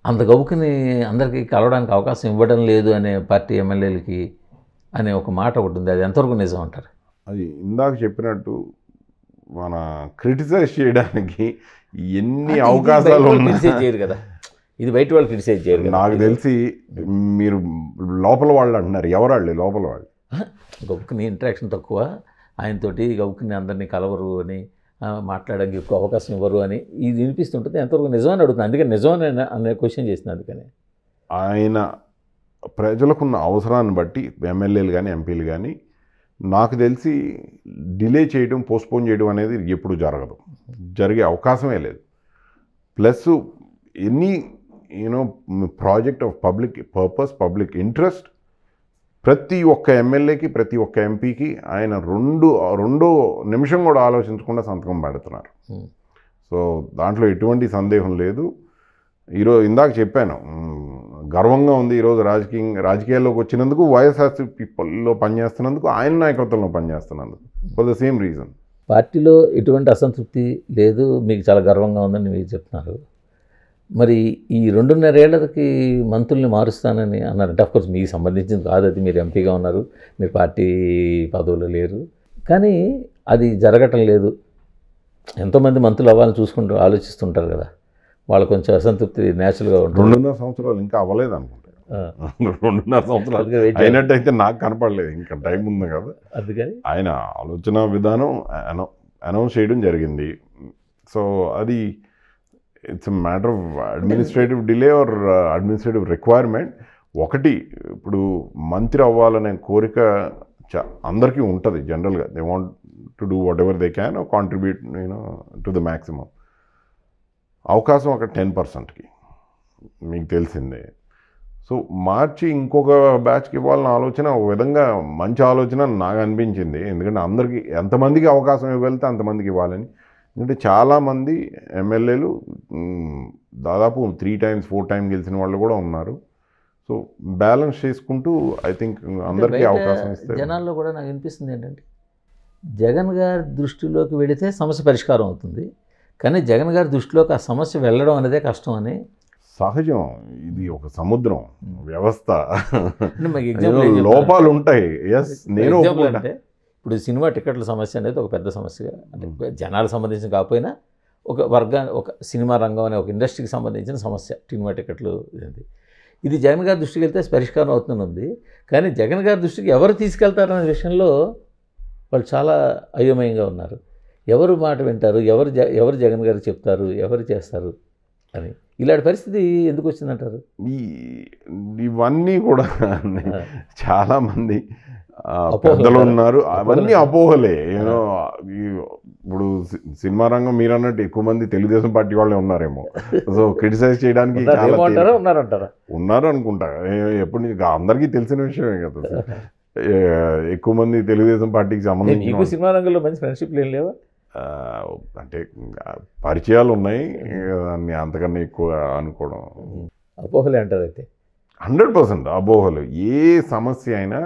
అంత గబుకుని అందరికీ కలవడానికి అవకాశం ఇవ్వడం లేదు అనే పార్టీ ఎమ్మెల్యేలకి అనే ఒక మాట ఒకటి ఉంది అది ఎంతవరకు నిజం అంటారు అది ఇందాక చెప్పినట్టు మన క్రిటిసైజ్ చేయడానికి ఎన్ని అవకాశాలు చేయరు కదా ఇది బయట వాళ్ళు క్రిటిసైజ్ చేయరు నాకు తెలిసి మీరు లోపల వాళ్ళు అంటున్నారు ఎవరు వాళ్ళు లోపల వాళ్ళు గబుకుని ఇంట్రాక్షన్ తక్కువ ఆయనతోటి గబుకుని అందరినీ కలవరు అని మాట్లాడడానికి ఎక్కువ అవకాశం ఇవ్వరు అని ఇది వినిపిస్తుంటుంది ఎంతవరకు నిజమని అడుగుతుంది అందుకని నిజమని అనే క్వశ్చన్ చేసింది అందుకని ఆయన ప్రజలకున్న అవసరాన్ని బట్టి ఎమ్మెల్యేలు కానీ ఎంపీలు కానీ నాకు తెలిసి డిలే చేయడం పోస్ట్పోన్ చేయడం అనేది ఎప్పుడు జరగదు జరిగే అవకాశమే లేదు plus any you know project of public purpose public interest ప్రతి ఒక్క ఎమ్మెల్యేకి ప్రతి ఒక్క ఎంపీకి ఆయన రెండు రెండో నిమిషం కూడా ఆలోచించకుండా సంతకం పెడుతున్నారు hmm. సో దాంట్లో ఎటువంటి సందేహం లేదు ఈరోజు ఇందాక చెప్పాను గర్వంగా ఉంది ఈరోజు రాజకీయ రాజకీయాల్లోకి వచ్చినందుకు పీపుల్లో పనిచేస్తున్నందుకు ఆయన నాయకత్వంలో పనిచేస్తున్నందుకు ఫర్ ద సేమ్ రీజన్ పార్టీలో ఎటువంటి అసంతృప్తి లేదు మీకు చాలా గర్వంగా ఉందని మీరు చెప్తున్నారు మరి ఈ రెండున్నరేళ్లకి మంత్రుల్ని మారుస్తానని అన్నారు అంటే కోర్స్ మీకు సంబంధించింది కాదు అది మీరు ఎంపీగా ఉన్నారు మీరు పార్టీ పదవులు లేరు కానీ అది జరగటం లేదు ఎంతోమంది మంత్రులు అవ్వాలని చూసుకుంటూ ఆలోచిస్తుంటారు కదా వాళ్ళు కొంచెం అసంతృప్తి న్యాచురల్గా ఉంటుంది రెండున్నర సంవత్సరాలు ఇంకా అవ్వలేదు అనుకుంటా రెండున్నర సంవత్సరాలు అయినట్టయితే నాకు కనపడలేదు ఇంకా టైం ఉంది కదా అందుకని ఆయన ఆలోచన విధానం అనౌన్స్ చేయడం జరిగింది సో అది it's matter of administrative delay or administrative requirement ఒకటి ఇప్పుడు మంత్రి అవ్వాలనే కోరిక అందరికీ ఉంటుంది జనరల్గా they want to do whatever they can contribute నేను టు ద మ్యాక్సిమం అవకాశం అక్కడ టెన్ పర్సెంట్కి మీకు తెలిసిందే సో మార్చి ఇంకొక బ్యాచ్కి ఇవ్వాలని ఆలోచన ఒక విధంగా మంచి ఆలోచన నాకు అనిపించింది ఎందుకంటే అందరికీ ఎంతమందికి అవకాశం ఇవ్వగలితే అంతమందికి ఇవ్వాలని ఎందుకంటే చాలామంది ఎమ్మెల్యేలు దాదాపు త్రీ టైమ్స్ ఫోర్ టైమ్ గెలిచిన వాళ్ళు కూడా ఉన్నారు సో బ్యాలెన్స్ చేసుకుంటూ ఐ థింక్ అందరికీ అవకాశం ఇస్తారు జనాల్లో కూడా నాకు అనిపిస్తుంది ఏంటంటే జగన్ గారి దృష్టిలోకి వెళితే సమస్య పరిష్కారం అవుతుంది కానీ జగన్ గారి దృష్టిలోకి ఆ సమస్య వెళ్ళడం అనేదే కష్టం అని సహజం ఇది ఒక సముద్రం వ్యవస్థ లోపాలు ఉంటాయి ఎస్ నేను ఇప్పుడు సినిమా టికెట్ల సమస్య అనేది ఒక పెద్ద సమస్య అంటే జనాలకు సంబంధించిన కాకపోయినా ఒక వర్గా ఒక సినిమా రంగం అనే ఒక ఇండస్ట్రీకి సంబంధించిన సమస్య సినిమా టికెట్లు ఇది ఇది జగన్ గారి దృష్టికి వెళ్తే పరిష్కారం అవుతుంది కానీ జగన్ గారి దృష్టికి ఎవరు తీసుకెళ్తారనే విషయంలో వాళ్ళు చాలా అయోమయంగా ఉన్నారు ఎవరు మాట వింటారు ఎవరు జ ఎవరు జగన్ గారు చెప్తారు ఎవరు చేస్తారు అని ఇలాంటి పరిస్థితి ఎందుకు వచ్చిందంటారు ఇవన్నీ కూడా చాలామంది పెద్దలు ఉన్నారు అవన్నీ అపోహలే ఏదో ఇప్పుడు సినిమా రంగం మీరు అన్నట్టు ఎక్కువ మంది తెలుగుదేశం పార్టీ వాళ్ళే ఉన్నారేమో సో క్రిటిసైజ్ చేయడానికి <laughs> ఉన్నారు అనుకుంటా ఎప్పుడు అందరికీ తెలిసిన విషయమే కదా <laughs> ఎక్కువ మంది తెలుగుదేశం పార్టీకి సంబంధించి సినిమా రంగంలో మంచి ఏం లేవా అంటే పరిచయాలు ఉన్నాయి దాన్ని అంతకన్నా ఎక్కువ అనుకోవడం అపోహలే అంటారు అయితే హండ్రెడ్ పర్సెంట్ అపోహలు ఏ సమస్య అయినా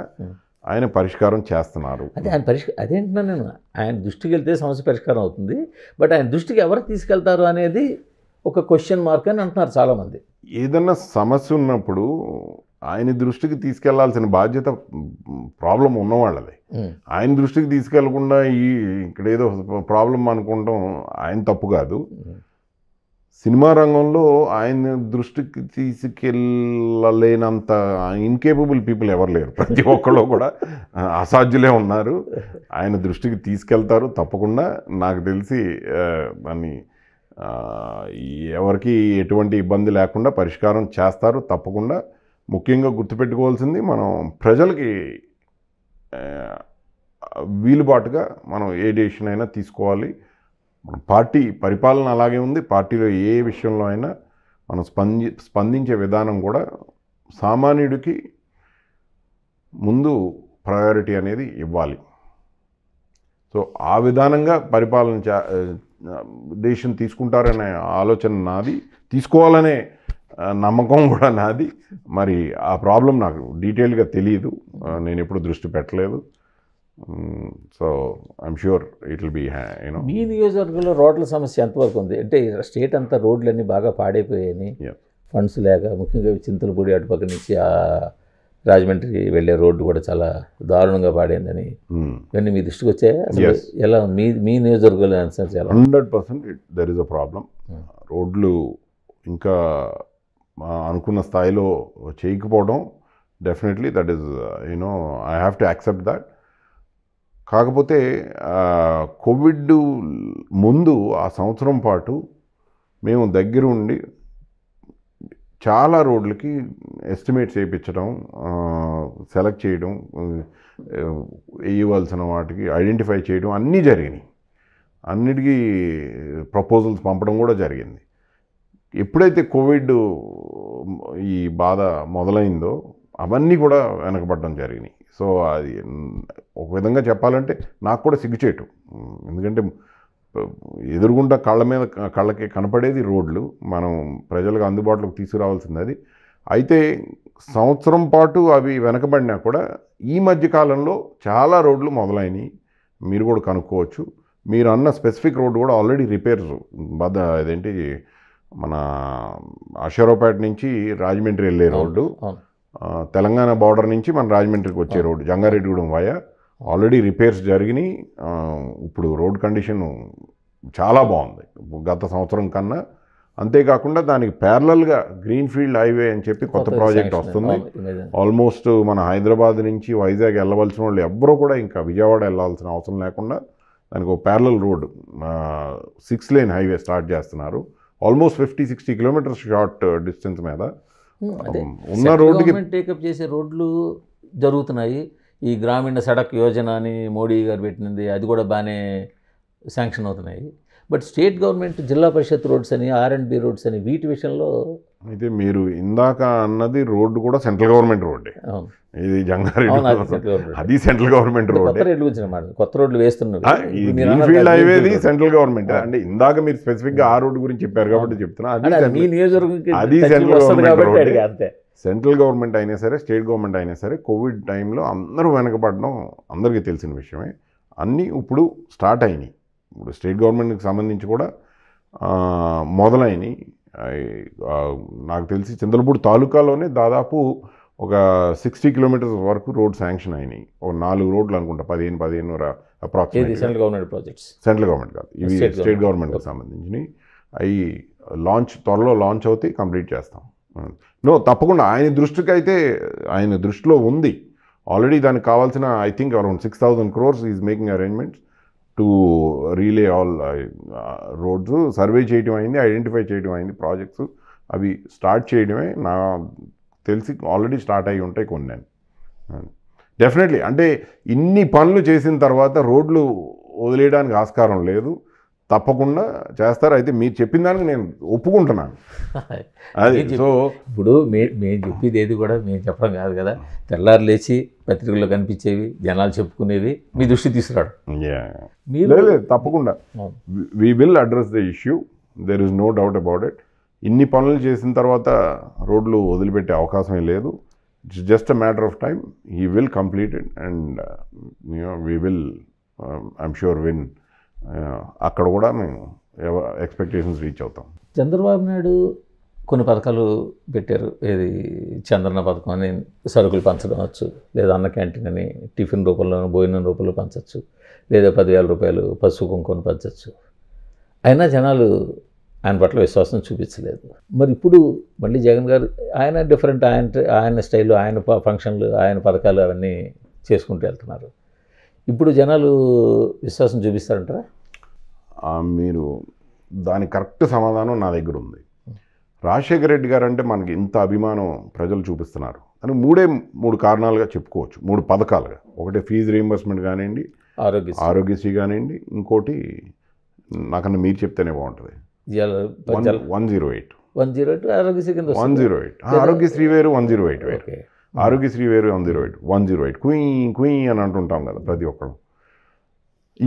ఆయన పరిష్కారం చేస్తున్నారు అదే ఆయన పరిష్క అదేంటున్నా నేను ఆయన దృష్టికి వెళ్తే సమస్య పరిష్కారం అవుతుంది బట్ ఆయన దృష్టికి ఎవరు తీసుకెళ్తారు అనేది ఒక క్వశ్చన్ మార్క్ అని అంటున్నారు చాలామంది ఏదన్నా సమస్య ఉన్నప్పుడు ఆయన దృష్టికి తీసుకెళ్లాల్సిన బాధ్యత ప్రాబ్లం ఉన్నవాళ్ళది ఆయన దృష్టికి తీసుకెళ్లకుండా ఈ ఇక్కడ ఏదో ప్రాబ్లం అనుకుంటాం ఆయన తప్పు కాదు సినిమా రంగంలో ఆయన దృష్టికి తీసుకెళ్ళలేనంత ఇన్కేపబుల్ పీపుల్ ఎవరు లేరు ప్రతి ఒక్కళ్ళు కూడా అసాధ్యులే ఉన్నారు ఆయన దృష్టికి తీసుకెళ్తారు తప్పకుండా నాకు తెలిసి దాన్ని ఎవరికి ఎటువంటి ఇబ్బంది లేకుండా పరిష్కారం చేస్తారు తప్పకుండా ముఖ్యంగా గుర్తుపెట్టుకోవాల్సింది మనం ప్రజలకి వీలుబాటుగా మనం ఏ డెసిషన్ అయినా తీసుకోవాలి పార్టీ పరిపాలన అలాగే ఉంది పార్టీలో ఏ విషయంలో అయినా మనం స్పంది స్పందించే విధానం కూడా సామాన్యుడికి ముందు ప్రయారిటీ అనేది ఇవ్వాలి సో ఆ విధానంగా పరిపాలన దేశం తీసుకుంటారనే ఆలోచన నాది తీసుకోవాలనే నమ్మకం కూడా నాది మరి ఆ ప్రాబ్లం నాకు డీటెయిల్గా తెలియదు నేను ఎప్పుడు దృష్టి పెట్టలేదు so I'm sure it will be you know మీ నియోజకవర్గంలో రోడ్ల సమస్య ఎంతవరకు ఉంది అంటే స్టేట్ అంతా రోడ్లన్నీ బాగా పాడైపోయాయని ఫండ్స్ లేక ముఖ్యంగా చింతలపూడి అటుపక్క నుంచి ఆ రాజమండ్రి వెళ్ళే రోడ్డు కూడా చాలా దారుణంగా పాడైందని hmm. ఇవన్నీ మీ దృష్టికి వచ్చే ఎలా మీ మీ నియోజకవర్గంలో hundred percent there is a problem రోడ్లు ఇంకా అనుకున్న స్థాయిలో చేయకపోవడం definitely that is you know I have to accept that కాకపోతే కోవిడ్ ముందు ఆ సంవత్సరం పాటు మేము దగ్గర ఉండి చాలా రోడ్లకి ఎస్టిమేట్ చేయించడం సెలెక్ట్ చేయడం వేయవలసిన వాటికి ఐడెంటిఫై చేయడం అన్నీ జరిగినాయి అన్నిటికీ ప్రపోజల్స్ పంపడం కూడా జరిగింది ఎప్పుడైతే కోవిడ్ ఈ బాధ మొదలైందో అవన్నీ కూడా వెనకబడడం జరిగినాయి సో అది ఒక విధంగా చెప్పాలంటే నాకు కూడా సిగ్గుచేటు ఎందుకంటే ఎదురుగుండా కళ్ళ మీద కళ్ళకి కనపడేది రోడ్లు మనం ప్రజలకు అందుబాటులోకి తీసుకురావాల్సింది అది అయితే సంవత్సరం పాటు అవి వెనకబడినా కూడా ఈ మధ్య కాలంలో చాలా రోడ్లు మొదలైనవి మీరు కూడా కనుక్కోవచ్చు మీరు అన్న స్పెసిఫిక్ రోడ్డు కూడా ఆల్రెడీ రిపేర్స్ బద్ద అదేంటి మన అషరోపేట నుంచి రాజమండ్రి వెళ్ళే రోడ్డు తెలంగాణ బార్డర్ నుంచి మన రాజమండ్రికి వచ్చే road Jangareddygudem via already repairs జరిగినాయి ఇప్పుడు రోడ్ కండిషన్ చాలా బాగుంది గత సంవత్సరం కన్నా అంతేకాకుండా దానికి ప్యారలల్గా గ్రీన్ఫీల్డ్ హైవే అని చెప్పి కొత్త ప్రాజెక్ట్ వస్తుంది ఆల్మోస్ట్ మన హైదరాబాద్ నుంచి వైజాగ్ వెళ్ళవలసిన వాళ్ళు ఎవ్వరూ కూడా ఇంకా విజయవాడ వెళ్ళాల్సిన అవసరం లేకుండా దానికి ఒక parallel road six lane highway start చేస్తున్నారు almost fifty sixty kilometres short distance మీద ఉన్న టేకప్ చేసే రోడ్లు జరుగుతున్నాయి ఈ గ్రామీణ సడక్ యోజన అని మోడీ గారు పెట్టినది అది కూడా బాగానే శాంక్షన్ అవుతున్నాయి but state government zilla parishad roads అని ఆర్ అండ్ బి రోడ్స్ అని వీటి విషయంలో అయితే మీరు ఇందాక అన్నది రోడ్డు కూడా సెంట్రల్ గవర్నమెంట్ రోడ్డే ఇది జంగారెడ్డి అది సెంట్రల్ గవర్నమెంట్ రోడ్ కొత్త రోడ్లు వేస్తున్నారు సెంట్రల్ గవర్నమెంట్ అంటే ఇందాక మీరు స్పెసిఫిక్ గా ఆ రోడ్డు గురించి చెప్పారు కాబట్టి చెప్తున్నా అది సెంట్రల్ గవర్నమెంట్ సెంట్రల్ గవర్నమెంట్ అయినా సరే స్టేట్ గవర్నమెంట్ అయినా సరే కోవిడ్ టైంలో అందరూ వెనకబడడం అందరికీ తెలిసిన విషయమే అన్నీ ఇప్పుడు స్టార్ట్ అయినాయి ఇప్పుడు స్టేట్ గవర్నమెంట్కి సంబంధించి కూడా మొదలైనవి నాకు తెలిసి చంద్రపూడి తాలూకాలోనే దాదాపు ఒక సిక్స్టీ కిలోమీటర్స్ వరకు రోడ్ శాంక్షన్ అయినాయి ఒక నాలుగు రోడ్లు అనుకుంటా పదిహేను పదిహేను approximate central government central government కాదు ఇవి స్టేట్ గవర్నమెంట్కి సంబంధించినవి అవి లాంచ్ త్వరలో లాంచ్ అవుతాయి కంప్లీట్ చేస్తాం నో తప్పకుండా ఆయన దృష్టికి అయితే ఆయన దృష్టిలో ఉంది ఆల్రెడీ దానికి కావాల్సిన I think around six thousand crores is making arrangements to relay all roads survey చేయడం అయింది ఐడెంటిఫై చేయడం అయింది ప్రాజెక్ట్స్ అవి స్టార్ట్ చేయడమే నా తెలిసి ఆల్రెడీ స్టార్ట్ అయి ఉంటాయి కొన్ని నేను డెఫినెట్లీ అంటే ఇన్ని పనులు చేసిన తర్వాత రోడ్లు వదిలేయడానికి ఆస్కారం లేదు తప్పకుండా చేస్తారు అయితే మీరు చెప్పిన దానికి నేను ఒప్పుకుంటున్నాను <laughs> అది సో ఇప్పుడు మే మేము చెప్పేది ఏది కూడా మేము చెప్పడం కాదు కదా తెల్లారు లేచి పత్రికల్లో కనిపించేవి జనాలు చెప్పుకునేవి మీ దృష్టి తీసుకురాడు లేదు తప్పకుండా we will address the issue there is no doubt about it ఇన్ని పనులు చేసిన తర్వాత రోడ్లు వదిలిపెట్టే అవకాశమే లేదు it's just a matter of time he will complete it and you we will I'm sure win అక్కడ కూడా మేము ఎక్స్పెక్టేషన్స్ రీచ్ అవుతాం చంద్రబాబు నాయుడు కొన్ని పథకాలు పెట్టారు ఏది చంద్రన్న పథకం అని సరుకులు పంచడం వచ్చు లేదా అన్న క్యాంటీన్ అని టిఫిన్ రూపంలో భోజనం రూపంలో పంచవచ్చు లేదా పదివేల రూపాయలు పసుపు కొనుక్కొని పంచవచ్చు అయినా జనాలు ఆయన పట్ల విశ్వాసం చూపించలేదు మరి ఇప్పుడు మళ్ళీ జగన్ గారు ఆయన డిఫరెంట్ ఆయన ఆయన స్టైల్ ఆయన ఫంక్షన్లు ఆయన పథకాలు అవన్నీ చేసుకుంటూ వెళ్తున్నారు ఇప్పుడు జనాలు విశ్వాసం చూపిస్తారంటారా మీరు దాని కరెక్ట్ సమాధానం నా దగ్గర ఉంది రాజశేఖర రెడ్డి గారు అంటే మనకి ఇంత అభిమానం ప్రజలు చూపిస్తున్నారు అని మూడే మూడు కారణాలుగా చెప్పుకోవచ్చు మూడు పథకాలుగా ఒకటి ఫీజు రీఎంబర్స్మెంట్ కానివ్వండి ఆరోగ్య ఆరోగ్యశ్రీ కానివ్వండి ఇంకోటి నాకన్నా మీరు చెప్తేనే బాగుంటుంది one zero eight one zero eight Aarogyasri one zero eight Aarogyasri వేరు వన్ జీరో ఎయిట్ వేరు Hmm. ఆరోగ్యశ్రీ వేరు one zero eight one zero eight క్వీ క్వీ అని అంటుంటాం కదా ప్రతి ఒక్కరు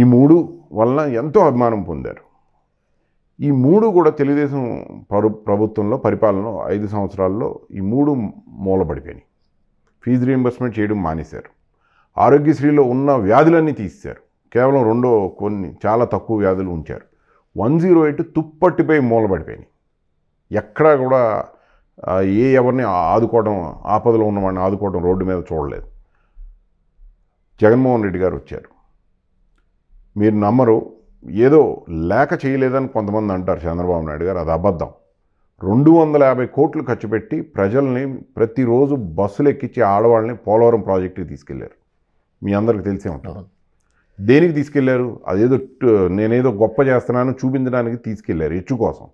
ఈ మూడు వల్ల ఎంతో అభిమానం పొందారు ఈ మూడు కూడా తెలుగుదేశం పరు ప్రభుత్వంలో పరిపాలనలో ఐదు సంవత్సరాల్లో ఈ మూడు మూలబడిపోయినాయి ఫీజు రీఎంబర్స్మెంట్ చేయడం మానేశారు ఆరోగ్యశ్రీలో ఉన్న వ్యాధులన్నీ తీసేశారు కేవలం రెండో కొన్ని చాలా తక్కువ వ్యాధులు ఉంచారు వన్ జీరో ఎయిట్ తుప్పట్టిపై మూలబడిపోయినాయి ఎక్కడా కూడా ఏ ఎవరిని ఆదుకోవడం ఆపదలో ఉన్నవాడిని ఆదుకోవడం రోడ్డు మీద చూడలేదు జగన్మోహన్ రెడ్డి గారు వచ్చారు మీరు నమ్మరు ఏదో లేక చేయలేదని కొంతమంది అంటారు చంద్రబాబు నాయుడు గారు అది అబద్ధం రెండు వందల యాభై కోట్లు ఖర్చు పెట్టి ప్రజల్ని ప్రతిరోజు బస్సులు ఎక్కించి ఆడవాళ్ళని పోలవరం ప్రాజెక్టుకి తీసుకెళ్లారు మీ అందరికి తెలిసే ఉంటారు దేనికి తీసుకెళ్లారు అదేదో నేనేదో గొప్ప చేస్తున్నాను చూపించడానికి తీసుకెళ్లారు హెచ్చు కోసం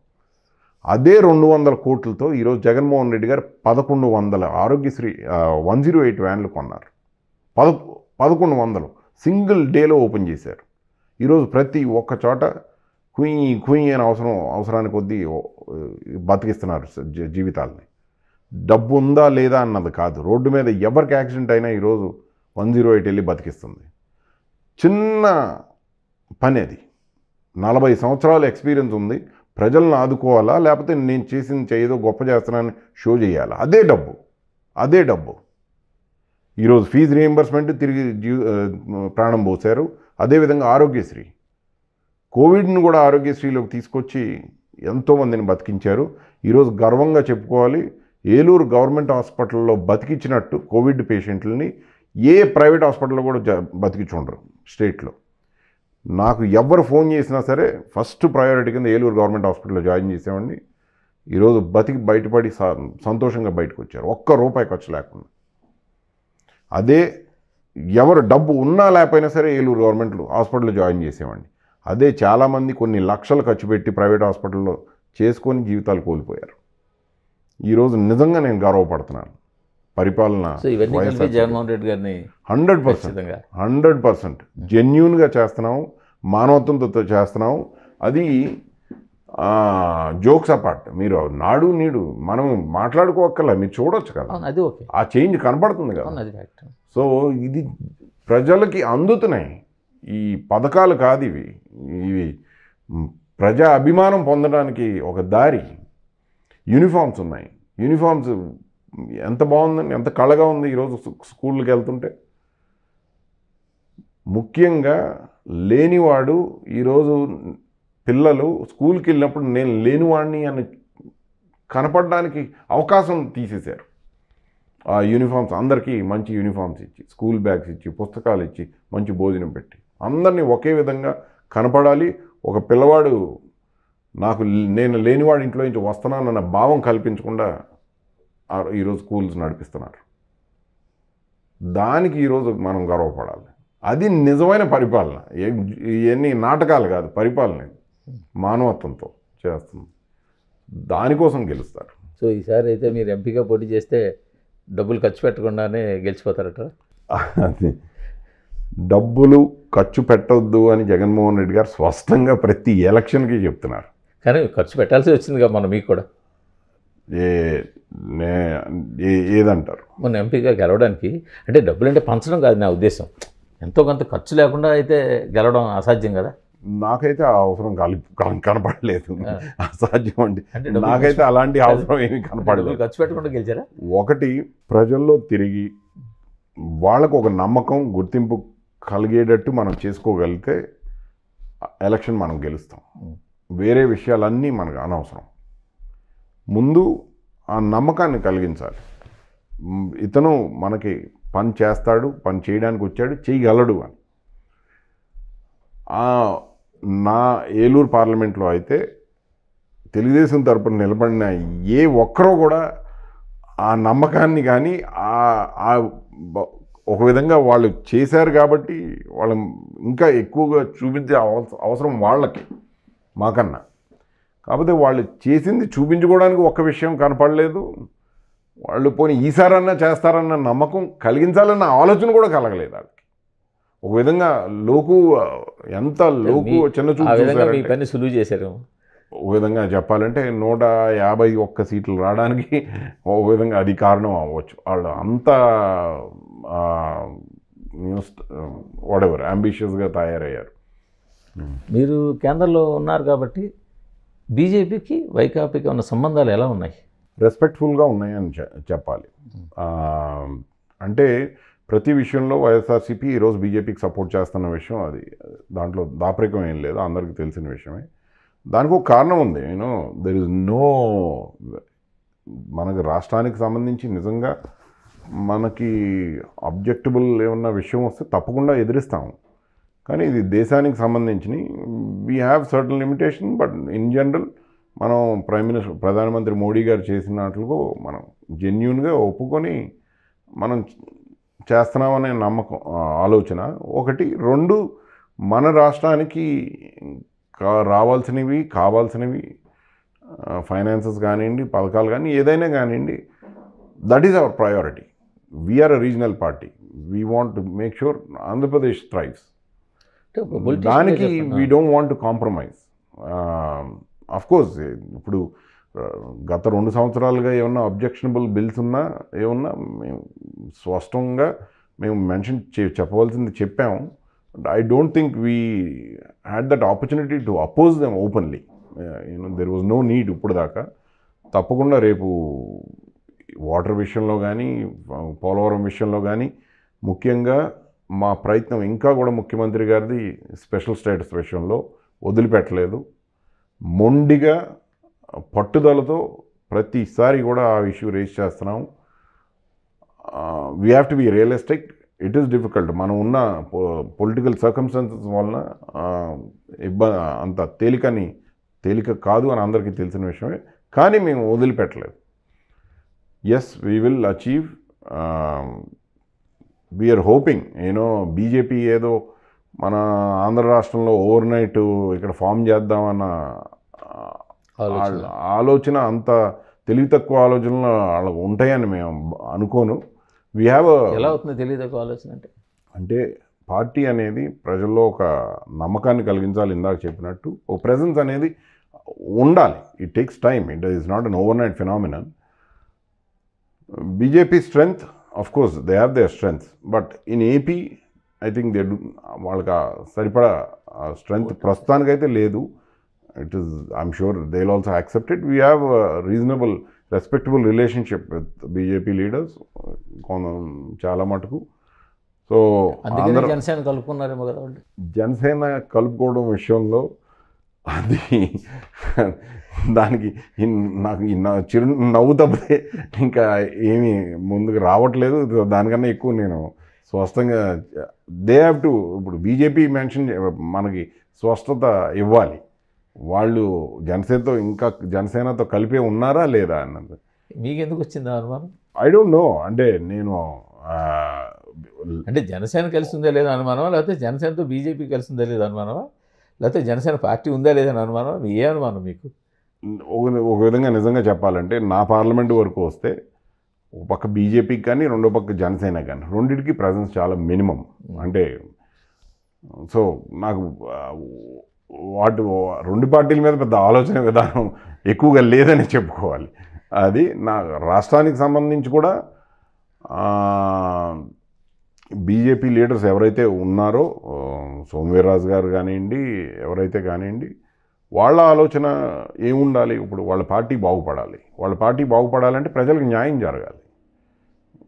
అదే రెండు వందల కోట్లతో ఈరోజు జగన్మోహన్ రెడ్డి గారు పదకొండు వందల ఆరోగ్యశ్రీ వన్ జీరో ఎయిట్ వ్యాన్లు కొన్నారు పద పదకొండు వందలు సింగిల్ డేలో ఓపెన్ చేశారు ఈరోజు ప్రతి ఒక్క చోట కుయ్యి కుయ్యి అని అవసరం అవసరానికి కొద్దీ బతికిస్తున్నారు జీవితాలని డబ్బు ఉందా లేదా అన్నది కాదు రోడ్డు మీద ఎవరికి యాక్సిడెంట్ అయినా ఈరోజు వన్ జీరో ఎయిట్ వెళ్ళి బతికిస్తుంది చిన్న పని అది నలభై సంవత్సరాల ఎక్స్పీరియన్స్ ఉంది ప్రజలను ఆదుకోవాలా లేకపోతే నేను చేసింది చేయదో గొప్ప చేస్తానని షో చేయాలా అదే డబ్బు అదే డబ్బు ఈరోజు ఫీజు రీఎంబర్స్మెంట్ తిరిగి ప్రాణం పోశారు అదేవిధంగా ఆరోగ్యశ్రీ కోవిడ్ను కూడా ఆరోగ్యశ్రీలోకి తీసుకొచ్చి ఎంతోమందిని బతికించారు ఈరోజు గర్వంగా చెప్పుకోవాలి ఏలూరు గవర్నమెంట్ హాస్పిటల్లో బతికించినట్టు కోవిడ్ పేషెంట్లని ఏ ప్రైవేట్ హాస్పిటల్లో కూడా బతికించుండరు స్టేట్లో నాకు ఎవరు ఫోన్ చేసినా సరే ఫస్ట్ ప్రయారిటీ కింద ఏలూరు గవర్నమెంట్ హాస్పిటల్లో జాయిన్ చేసేవాడిని ఈరోజు బతికి బయటపడి సంతోషంగా బయటకు వచ్చారు ఒక్క రూపాయి ఖర్చు లేకుండా అదే ఎవరు డబ్బు ఉన్నా లేకపోయినా సరే ఏలూరు గవర్నమెంట్లో హాస్పిటల్లో జాయిన్ చేసేవాడిని అదే చాలామంది కొన్ని లక్షలు ఖర్చు పెట్టి ప్రైవేట్ హాస్పిటల్లో చేసుకొని జీవితాలు కోల్పోయారు ఈరోజు నిజంగా నేను గర్వపడుతున్నాను పరిపాలన జగన్మోహన్ రెడ్డి గారిని హండ్రెడ్ పర్సెంట్ హండ్రెడ్ పర్సెంట్ జెన్యున్గా చేస్తున్నాము మానవత్వంతో చేస్తున్నాం అది జోక్స్ అపార్ట్ మీరు నాడు నీడు మనం మాట్లాడుకోక్కర్లా మీరు చూడొచ్చు కదా అది ఓకే ఆ చేంజ్ కనపడుతుంది కదా సో ఇది ప్రజలకి అందుతున్నాయి ఈ పథకాలు కాదు ఇవి ఇవి ప్రజా అభిమానం పొందడానికి ఒక దారి యూనిఫామ్స్ ఉన్నాయి యూనిఫామ్స్ ఎంత బాగుందని ఎంత కళగా ఉంది ఈరోజు స్కూళ్ళకి వెళ్తుంటే ముఖ్యంగా లేనివాడు ఈరోజు పిల్లలు స్కూల్కి వెళ్ళినప్పుడు నేను లేనివాడిని అని కనపడడానికి అవకాశం తీసేశారు ఆ యూనిఫామ్స్ అందరికీ మంచి యూనిఫామ్స్ ఇచ్చి స్కూల్ బ్యాగ్స్ ఇచ్చి పుస్తకాలు ఇచ్చి మంచి భోజనం పెట్టి అందరినీ ఒకే విధంగా కనపడాలి ఒక పిల్లవాడు నాకు నేను లేనివాడి ఇంట్లో నుంచి వస్తున్నానన్న భావం కల్పించకుండా ఈరోజు స్కూల్స్ నడిపిస్తున్నారు దానికి ఈరోజు మనం గర్వపడాలి అది నిజమైన పరిపాలన ఇవన్నీ నాటకాలు కాదు పరిపాలన మానవత్వంతో చేస్తుంది దానికోసం గెలుస్తారు సో ఈసారి అయితే మీరు ఎంపీగా పోటీ చేస్తే డబ్బులు ఖర్చు పెట్టకుండానే గెలిచిపోతారట అది డబ్బులు ఖర్చు పెట్టవద్దు అని జగన్మోహన్ రెడ్డి గారు స్పష్టంగా ప్రతి ఎలక్షన్కి చెప్తున్నారు కానీ ఖర్చు పెట్టాల్సి వచ్చిందిగా మనం మీకు కూడా ఏ నే ఏదంటారు మన ఎంపీగా గెలవడానికి అంటే డబ్బులు అంటే పంచడం కాదు నా ఉద్దేశం ఎంతో కొంత ఖర్చు లేకుండా అయితే గెలవడం అసాధ్యం కదా నాకైతే ఆ అవసరం కాలి కనపడలేదు అసాధ్యం అండి నాకైతే అలాంటి అవసరం ఏమి కనపడలేదు ఖర్చు పెట్టకుండా గెలిచారా ఒకటి ప్రజల్లో తిరిగి వాళ్ళకు ఒక నమ్మకం గుర్తింపు కలిగేటట్టు మనం చేసుకోగలిగితే ఎలక్షన్ మనం గెలుస్తాం వేరే విషయాలన్నీ మనకు అనవసరం ముందు ఆ నమ్మకాన్ని కలిగించాలి ఇతను మనకి పని చేస్తాడు పని చేయడానికి వచ్చాడు చేయగలడు అని నా ఏలూరు పార్లమెంట్లో అయితే తెలుగుదేశం తరపున నిలబడిన ఏ ఒక్కరో కూడా ఆ నమ్మకాన్ని కానీ ఆ ఒక విధంగా వాళ్ళు చేశారు కాబట్టి వాళ్ళు ఇంకా ఎక్కువగా చూపించే అవసరం వాళ్ళకి మాకన్నా కాకపోతే వాళ్ళు చేసింది చూపించుకోవడానికి ఒక్క విషయం కనపడలేదు వాళ్ళు పోనీ ఈసారన్నా చేస్తారన్న నమ్మకం కలిగించాలన్న ఆలోచన కూడా కలగలేదు వాళ్ళకి ఒక విధంగా లోకు ఎంత లోకు చిన్న చూపు పని సులువు చేశారు ఒక విధంగా చెప్పాలంటే నూట యాభై ఒక్క సీట్లు రావడానికి ఒక విధంగా అది కారణం అవ్వచ్చు వాళ్ళు అంత వాడెవర్ అంబిషియస్గా తయారయ్యారు మీరు కేంద్రంలో ఉన్నారు కాబట్టి బీజేపీకి వైకాపీకి ఉన్న సంబంధాలు ఎలా ఉన్నాయి రెస్పెక్ట్ఫుల్గా ఉన్నాయని చెప్పాలి hmm. అంటే ప్రతి విషయంలో వైఎస్ఆర్సీపీ ఈరోజు బీజేపీకి సపోర్ట్ చేస్తున్న విషయం అది దాంట్లో దాపరికం ఏం లేదు అందరికీ తెలిసిన విషయమే దానికి ఒక కారణం ఉంది నేను దెర్ ఇస్ నో మనకు రాష్ట్రానికి సంబంధించి నిజంగా మనకి అబ్జెక్టబుల్ ఏమన్నా విషయం వస్తే తప్పకుండా ఎదిరిస్తాము కానీ ఇది దేశానికి సంబంధించి we have certain limitation but in general మనం ప్రైమ్ మినిస్టర్ ప్రధానమంత్రి మోడీ గారు చేసినట్లుగా మనం జెన్యున్గా ఒప్పుకొని మనం చేస్తున్నామనే నమ్మకం ఆలోచన ఒకటి రెండు మన రాష్ట్రానికి రావాల్సినవి కావాల్సినవి ఫైనాన్సెస్ కానివ్వండి పథకాలు కానీ ఏదైనా కానివ్వండి that is our priority we are a regional party we want to make sure Andhra Pradesh thrives దానికి we don't want to compromise course ఇప్పుడు గత రెండు సంవత్సరాలుగా ఏమన్నా అబ్జెక్షనబుల్ బిల్స్ ఉన్నా ఏమన్నా మేము స్పష్టంగా మేము మెన్షన్ చే చెప్పవలసింది చెప్పాము I don't think we had that opportunity to oppose them openly you know there was no need ఇప్పుడు దాకా తప్పకుండా రేపు వాటర్ విషయంలో కానీ పోలవరం విషయంలో కానీ ముఖ్యంగా మా ప్రయత్నం ఇంకా కూడా ముఖ్యమంత్రి గారిది స్పెషల్ స్టేటస్ విషయంలో వదిలిపెట్టలేదు మొండిగా పట్టుదలతో ప్రతిసారి కూడా ఆ ఇష్యూ రేస్ చేస్తున్నాం we have to be realistic it is difficult మనం ఉన్న పొలిటికల్ సర్కమ్స్టాన్సెస్ వలన ఇబ్బంది అంత తేలికని తేలిక కాదు అని అందరికీ తెలిసిన విషయమే కానీ మేము వదిలిపెట్టలేదు yes we will achieve we are hoping you know BJP ఏదో మన ఆంధ్ర రాష్ట్రంలో ఓవర్ నైట్ ఇక్కడ ఫామ్ చేద్దామన్న ఆలోచన అంత తెలివి తక్కువ ఆలోచనలు వాళ్ళకు ఉంటాయని మేము అనుకోను వి హ్యావ్ ఎలా అవుతుంది తెలివి తక్కువ ఆలోచన అంటే అంటే పార్టీ అనేది ప్రజల్లో ఒక నమ్మకాన్ని కలిగించాలి ఇందాక చెప్పినట్టు ఒక ప్రజెన్స్ అనేది ఉండాలి it takes time it is not an overnight phenomenon BJP strength of course they have their strength but in AP I think they వాళ్ళకి సరిపడా స్ట్రెంగ్త్ ప్రస్తుతానికైతే లేదు it is I'm sure they will also accepted we have reasonable respectable relationship with BJP leaders చాలా మటుకు so Janasena కలుపుకున్నారేమో కదా జనసేన కలుపుకోవడం విషయంలో అది దానికి నాకు చిరు నవ్వు తప్పితే ఇంకా ఏమీ ముందుకు రావట్లేదు దానికన్నా ఎక్కువ నేను స్పష్టంగా దే హ్యావ్ టు ఇప్పుడు బీజేపీ మెన్షన్ మనకి స్పష్టత ఇవ్వాలి వాళ్ళు జనసేనతో ఇంకా జనసేనతో కలిపే ఉన్నారా లేదా అన్నది మీకెందుకు వచ్చింది అనుమానం ఐ డోంట్ నో అంటే నేను అంటే జనసేన కలిసి ఉందా లేదా అనుమానమా లేకపోతే జనసేనతో బీజేపీ కలిసి ఉందా లేదా అనుమానమా లేకపోతే జనసేన పార్టీ ఉందా లేదా అనుమానం ఏ అనుమానం మీకు ఒక విధంగా నిజంగా చెప్పాలంటే నా పార్లమెంట్ వరకు వస్తే ఒక పక్క బీజేపీకి కానీ రెండో పక్క జనసేన కానీ రెండింటికి ప్రజెన్స్ చాలా మినిమం అంటే సో నాకు వాటి రెండు పార్టీల మీద పెద్ద ఆలోచన విధానం ఎక్కువగా లేదని చెప్పుకోవాలి అది నా రాష్ట్రానికి సంబంధించి కూడా బీజేపీ లీడర్స్ ఎవరైతే ఉన్నారో సోమవీర్రాజు గారు కానివ్వండి ఎవరైతే కానివ్వండి వాళ్ళ ఆలోచన ఏముండాలి ఇప్పుడు వాళ్ళ పార్టీ బాగుపడాలి వాళ్ళ పార్టీ బాగుపడాలంటే ప్రజలకు న్యాయం జరగాలి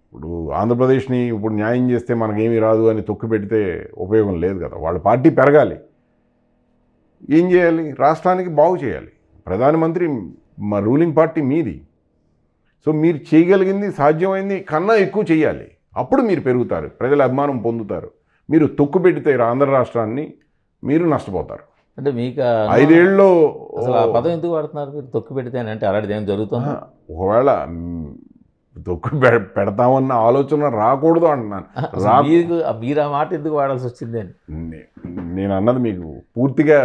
ఇప్పుడు ఆంధ్రప్రదేశ్ని ఇప్పుడు న్యాయం చేస్తే మనకేమీ రాదు అని తొక్కు పెడితే ఉపయోగం లేదు కదా వాళ్ళ పార్టీ పెరగాలి ఏం చేయాలి రాష్ట్రానికి బాగు చేయాలి ప్రధానమంత్రి మా రూలింగ్ పార్టీ మీది సో మీరు చేయగలిగింది సాధ్యమైంది కన్నా ఎక్కువ చేయాలి అప్పుడు మీరు పెరుగుతారు ప్రజల అభిమానం పొందుతారు మీరు తొక్కు పెడితే ఆంధ్ర రాష్ట్రాన్ని మీరు నష్టపోతారు అంటే మీకు ఐదేళ్ళు అసలు ఆ పదం ఎందుకు వాడుతున్నారు మీరు తొక్కు అంటే అలాంటిది ఏం జరుగుతుంది ఒకవేళ తొక్కు పెడతామన్న ఆలోచన రాకూడదు అంటున్నాను మీకు మీరు ఆ మాట ఎందుకు వాడాల్సి వచ్చింది నేను అన్నది మీకు పూర్తిగా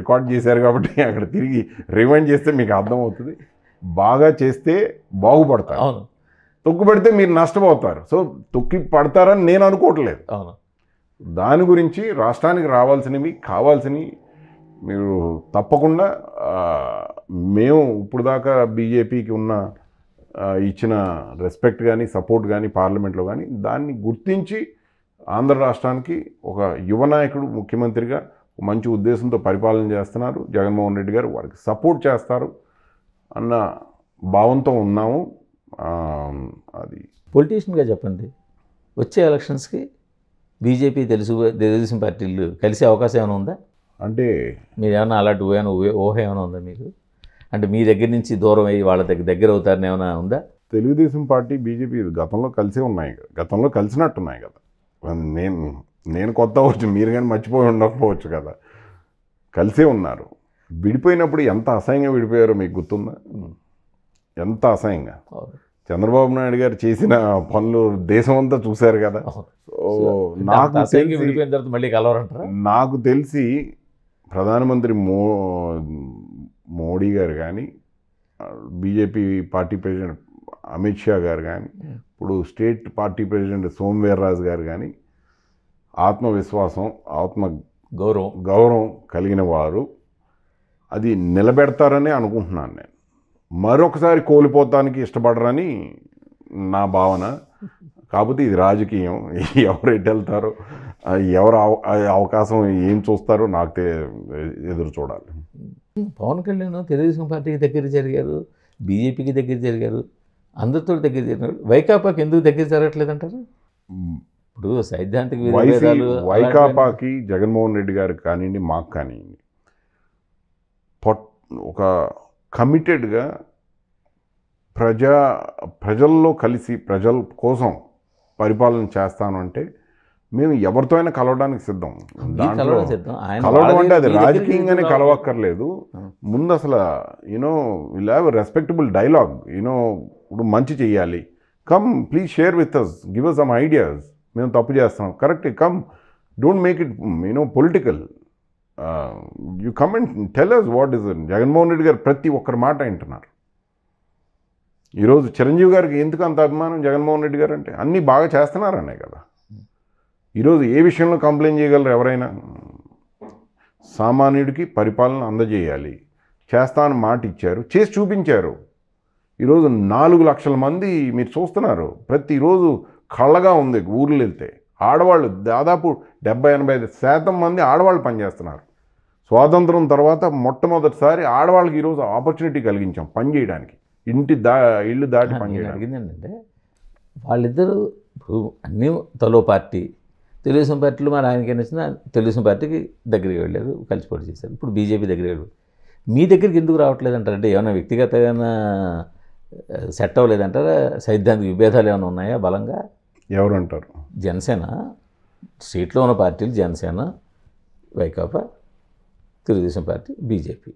రికార్డ్ చేశారు కాబట్టి <laughs> అక్కడ తిరిగి రివైండ్ చేస్తే మీకు అర్థమవుతుంది బాగా చేస్తే బాగుపడతారు అవును తొక్కు పెడితే మీరు నష్టపోతారు సో తొక్కి పడతారని నేను అనుకోవట్లేదు అవును దాని గురించి రాష్ట్రానికి రావాల్సినవి కావాల్సినవి మీరు తప్పకుండా మేము ఇప్పుడు దాకా బీజేపీకి ఉన్న ఇచ్చిన రెస్పెక్ట్ కానీ సపోర్ట్ కానీ పార్లమెంట్లో కానీ దాన్ని గుర్తించి ఆంధ్ర రాష్ట్రానికి ఒక యువ నాయకుడు ముఖ్యమంత్రిగా మంచి ఉద్దేశంతో పరిపాలన చేస్తున్నారు జగన్మోహన్ రెడ్డి గారు వారికి సపోర్ట్ చేస్తారు అన్న భావంతో ఉన్నాము అది పొలిటీషియన్గా చెప్పండి వచ్చే ఎలక్షన్స్కి బీజేపీ తెలుసు తెలుగుదేశం పార్టీలు కలిసే అవకాశం ఏమైనా ఉందా అంటే మీరు ఏమైనా అలాంటి ఏమైనా ఊహ ఏమైనా ఉందా మీకు అంటే మీ దగ్గర నుంచి దూరం అయ్యి వాళ్ళ దగ్గర దగ్గర అవుతారని ఏమైనా ఉందా తెలుగుదేశం పార్టీ బీజేపీ గతంలో కలిసే ఉన్నాయి గతంలో కలిసినట్టున్నాయి కదా నేను నేను కొత్త అవచ్చు మీరు కానీ మర్చిపోయి ఉండకపోవచ్చు కదా కలిసే ఉన్నారు విడిపోయినప్పుడు ఎంత అసహ్యంగా విడిపోయారో మీకు గుర్తుందా ఎంత అసహ్యంగా చంద్రబాబు నాయుడు గారు చేసిన పనులు దేశం అంతా చూశారు కదా సో నాకు తెలిసి మళ్ళీ కలవరంటారా నాకు తెలిసి ప్రధానమంత్రి మో మోడీ గారు కానీ BJP party president Amit Shah garu కానీ ఇప్పుడు స్టేట్ పార్టీ ప్రెసిడెంట్ సోమవీర్రాజు గారు కానీ ఆత్మవిశ్వాసం ఆత్మ గౌరవం గౌరవం కలిగిన వారు అది నిలబెడతారని అనుకుంటున్నాను నేను మరొకసారి కోల్పోతానికి ఇష్టపడరని నా భావన కాకపోతే ఇది రాజకీయం <laughs> ఎవరు ఎటు వెళ్తారో ఎవరు అవకాశం ఏం చూస్తారో నాకు ఎదురు చూడాలి పవన్ కళ్యాణ్ తెలుగుదేశం పార్టీకి దగ్గర జరిగారు బీజేపీకి దగ్గర జరిగారు అందరితో దగ్గర జరిగారు వైకాపాకి ఎందుకు దగ్గర జరగట్లేదు అంటారు ఇప్పుడు సైద్ధాంతిక వైకాపాకి జగన్మోహన్ రెడ్డి గారికి కానివ్వండి మాకు కానివ్వండి పొట్ ఒక కమిటెడ్గా ప్రజా ప్రజల్లో కలిసి ప్రజల కోసం పరిపాలన చేస్తాను అంటే మేము ఎవరితో అయినా కలవడానికి సిద్ధం దాంట్లో కలవడం అంటే అది రాజకీయంగానే కలవక్కర్లేదు ముందు అసలు you know will have respectable dialogue you know ఇప్పుడు మంచి చేయాలి come please share with us give us some ideas మేము తప్పు చేస్తున్నాం correct come don't make it you know political you comment tell us what is Jaganmohan Reddy garu ప్రతి ఒక్కరి మాట వింటున్నారు ఈరోజు చిరంజీవి గారికి ఎందుకు అంత అభిమానం జగన్మోహన్ రెడ్డి గారు అంటే అన్నీ బాగా చేస్తున్నారనే కదా ఈరోజు ఏ విషయంలో కంప్లైంట్ చేయగలరు ఎవరైనా సామాన్యుడికి పరిపాలన అందజేయాలి చేస్తాను మాట ఇచ్చారు చేసి చూపించారు ఈరోజు నాలుగు లక్షల మంది మీరు చూస్తున్నారు ప్రతిరోజు కళ్ళగా ఉంది ఊర్లు వెళ్తే ఆడవాళ్ళు దాదాపు డెబ్బై ఎనభై శాతం మంది ఆడవాళ్ళు పనిచేస్తున్నారు స్వాతంత్రం తర్వాత మొట్టమొదటిసారి ఆడవాళ్ళకి ఈరోజు ఆపర్చునిటీ కలిగించాం పని చేయడానికి ఇంటి దా ఇల్లు దాటి పని చేయడానికి ఏంటంటే వాళ్ళిద్దరూ అన్నీ తలో పార్టీ తెలుగుదేశం పార్టీలో ఆయనకి ఆయనకైనా వచ్చినా తెలుగుదేశం పార్టీకి దగ్గరికి వెళ్ళారు కలిసి పోటీ చేశారు ఇప్పుడు బీజేపీ దగ్గరికి వెళ్ళారు మీ దగ్గరికి ఎందుకు రావట్లేదు అంటారంటే ఏమైనా వ్యక్తిగత ఏమైనా సెట్ అవ్వలేదంటారా సైద్ధాంతిక విభేదాలు ఏమైనా ఉన్నాయా బలంగా ఎవరు అంటారు జనసేన స్టేట్లో ఉన్న పార్టీలు జనసేన వైకాపా తెలుగుదేశం పార్టీ బీజేపీ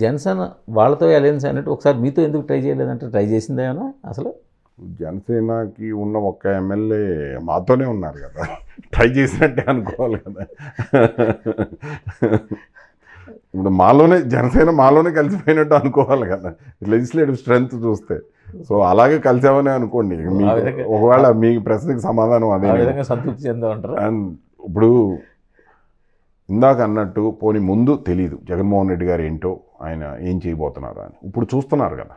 జనసేన వాళ్ళతో అలయన్స్ అన్నట్టు ఒకసారి మీతో ఎందుకు ట్రై చేయలేదంటే ట్రై చేసిందేమన్నా అసలు జనసేనకి ఉన్న ఒక్క ఎమ్మెల్యే మాతోనే ఉన్నారు కదా ట్రై చేసినట్టే అనుకోవాలి కదా ఇప్పుడు మాలోనే జనసేన మాలోనే కలిసిపోయినట్టు అనుకోవాలి కదా లెజిస్లేటివ్ స్ట్రెంగ్త్ చూస్తే సో అలాగే కలిసామని అనుకోండి మీ ఒకవేళ మీ ప్రశ్నకి సమాధానం అదే సంతృప్తి చెందామంటారు అండ్ ఇప్పుడు ఇందాక అన్నట్టు పోని ముందు తెలియదు జగన్మోహన్ రెడ్డి గారు ఏంటో ఆయన ఏం చేయబోతున్నారు అని ఇప్పుడు చూస్తున్నారు కదా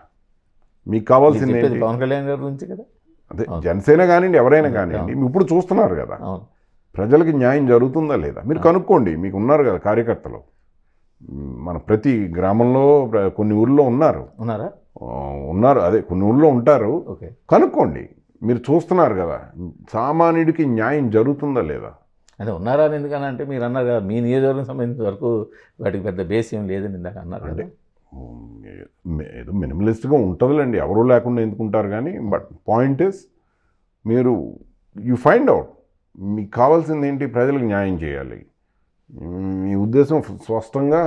మీకు కావాల్సింది పవన్ కళ్యాణ్ గారి గురించి కదా అదే జనసేన కానివ్వండి ఎవరైనా కానివ్వండి ఇప్పుడు చూస్తున్నారు కదా ప్రజలకు న్యాయం జరుగుతుందా లేదా మీరు కనుక్కోండి మీకు ఉన్నారు కదా కార్యకర్తలు మన ప్రతి గ్రామంలో కొన్ని ఊళ్ళో ఉన్నారు ఉన్నారా ఉన్నారు అదే కొన్ని ఊళ్ళో ఉంటారు కనుక్కోండి మీరు చూస్తున్నారు కదా సామాన్యుడికి న్యాయం జరుగుతుందా లేదా అదే ఉన్నారని ఎందుకనంటే మీరు అన్నారు కదా మీ నియోజకవర్గం సంబంధించిన వరకు వాటికి పెద్ద బేస్ ఏం లేదని ఇందాక అన్నారు ఏదో మినిమలిస్ట్గా ఉంటుందిలేండి ఎవరూ లేకుండా ఎందుకుంటారు కానీ బట్ పాయింట్ ఇస్ మీరు యు ఫైండ్ అవుట్ మీకు కావాల్సింది ఏంటి ప్రజలకు న్యాయం చేయాలి మీ ఉద్దేశం స్పష్టంగా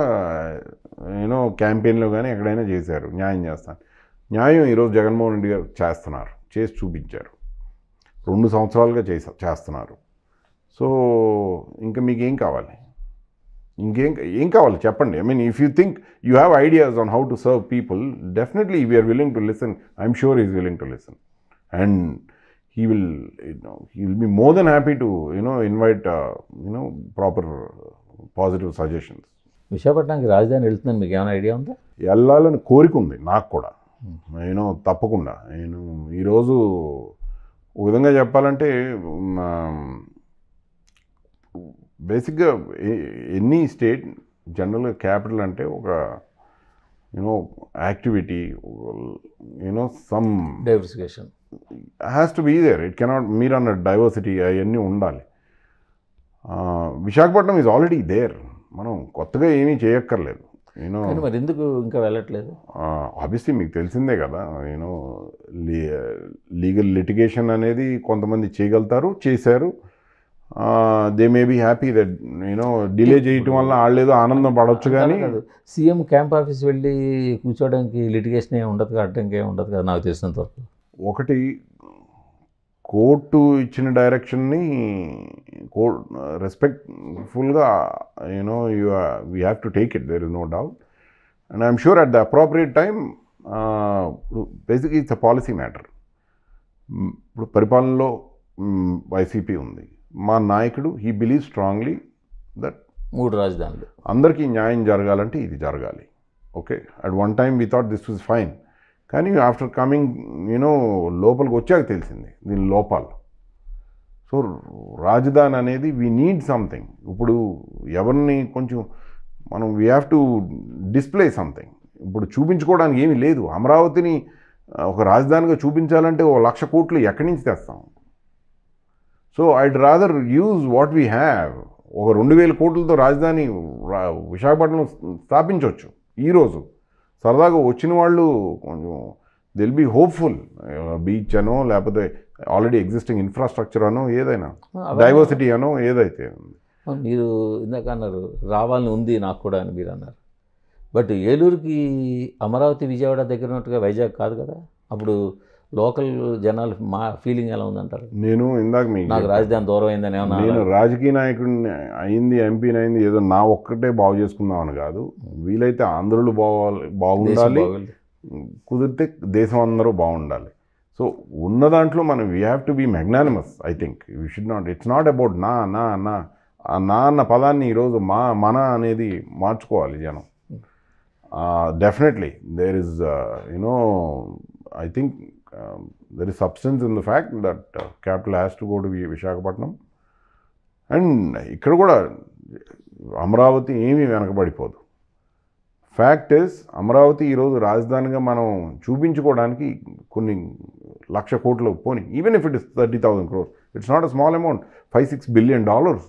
నేను క్యాంపెయిన్లో కానీ ఎక్కడైనా చేశారు న్యాయం చేస్తాను న్యాయం ఈరోజు జగన్మోహన్ రెడ్డి గారు చేస్తున్నారు చేసి చూపించారు రెండు సంవత్సరాలుగా చేసా చేస్తున్నారు సో ఇంకా మీకు ఏం కావాలి ఇంకేం ఏం కావాలి చెప్పండి I mean if you think you have ideas on how to serve people definitely we are willing to listen I'm sure is willing to listen and he will you he will be more than happy to you know invite you know proper positive suggestions విశాఖపట్నానికి రాజధాని వెళ్తున్నాను మీకు ఏమైనా idea ఉందా వెళ్ళాలని కోరిక ఉంది నాకు కూడా నేను తప్పకుండా నేను ఈరోజు ఒక విధంగా చెప్పాలంటే బేసిక్గా ఎనీ స్టేట్ జనరల్గా క్యాపిటల్ అంటే ఒక you know activity you know some diversification has to be there it cannot మీరు అన్న డైవర్సిటీ అవన్నీ ఉండాలి విశాఖపట్నం ఈజ్ ఆల్రెడీ దేర్ మనం కొత్తగా ఏమీ చేయక్కర్లేదు యూనో మరి ఎందుకు ఇంకా వెళ్ళట్లేదు ఆబ్వియస్లీ మీకు తెలిసిందే కదా యూనో లీగల్ లిటిగేషన్ అనేది కొంతమంది చేయగలుగుతారు చేశారు they may be happy that you know delay చేయటం వల్ల వాళ్ళేదో ఆనందం పడవచ్చు కానీ సీఎం క్యాంప్ ఆఫీస్ వెళ్ళి కూర్చోవడానికి లిటిగేషన్ ఏమి ఉండదు అడ్డంకి ఏమి ఉండదు కదా నాకు తెలిసినంత వరకు ఒకటి కోర్టు ఇచ్చిన డైరెక్షన్ని కోర్ట్ రెస్పెక్ట్ఫుల్గా you know you we have to take it there is no doubt and I'm sure at the appropriate time basic it's a policy matter ఇప్పుడు పరిపాలనలో వైసీపీ ఉంది మా నాయకుడు హీ బిలీవ్ స్ట్రాంగ్లీ దట్ మూడు రాజధానులు అందరికీ న్యాయం జరగాలంటే ఇది జరగాలి okay at one time we thought this is fine కానీ ఆఫ్టర్ కమింగ్ యూనో లోపలికి వచ్చాక తెలిసింది దీని లోపాలు సో రాజధాని అనేది వీ నీడ్ సంథింగ్ ఇప్పుడు ఎవరిని కొంచెం మనం we have to display something ఇప్పుడు చూపించుకోవడానికి ఏమీ లేదు అమరావతిని ఒక రాజధానిగా చూపించాలంటే ఓ లక్ష కోట్లు ఎక్కడి నుంచి తెస్తాం so I'd rather use what we have ఒక రెండు వేల కోట్లతో రాజధాని విశాఖపట్నం స్థాపించవచ్చు ఈరోజు సరదాగా వచ్చిన వాళ్ళు కొంచెం దిల్ బీ హోప్ఫుల్ బీచ్ అనో లేకపోతే ఆల్రెడీ ఎగ్జిస్టింగ్ ఇన్ఫ్రాస్ట్రక్చర్ అనో ఏదైనా డైవర్సిటీ అనో ఏదైతే మీరు ఇందాక అన్నారు రావాలని ఉంది నాకు కూడా అని మీరు అన్నారు బట్ ఏలూరుకి అమరావతి విజయవాడ దగ్గర ఉన్నట్టుగా వైజాగ్ కాదు కదా అప్పుడు లోకల్ జనాలు మా ఫీలింగ్ ఎలా ఉందంటారు నేను ఇందాక మీ నాకు రాజధాని దూరం అయిందని నేను రాజకీయ నాయకుడిని అయింది ఎంపీని అయింది ఏదో నా ఒక్కటే బాగు చేసుకుందామని కాదు వీలైతే ఆంధ్రులు బాగోవాలి బాగుండాలి కుదిరితే దేశం అందరూ బాగుండాలి సో ఉన్న దాంట్లో మనం we have to be magnanimous I think we should not it's not about నా నా నా నా అన్న పదాన్ని ఈరోజు మా మన అనేది మార్చుకోవాలి జనం definitely there is you know I think um, is substance in the fact that capital has to go to Visakhapatnam and ఇక్కడ కూడా అమరావతి ఏమీ వెనకబడిపోదు ఫ్యాక్ట్ ఇస్ అమరావతి ఈరోజు రాజధానిగా మనం చూపించుకోవడానికి కొన్ని లక్ష కోట్లు పోని even if it is thirty thousand crore it's not a small amount five six billion dollars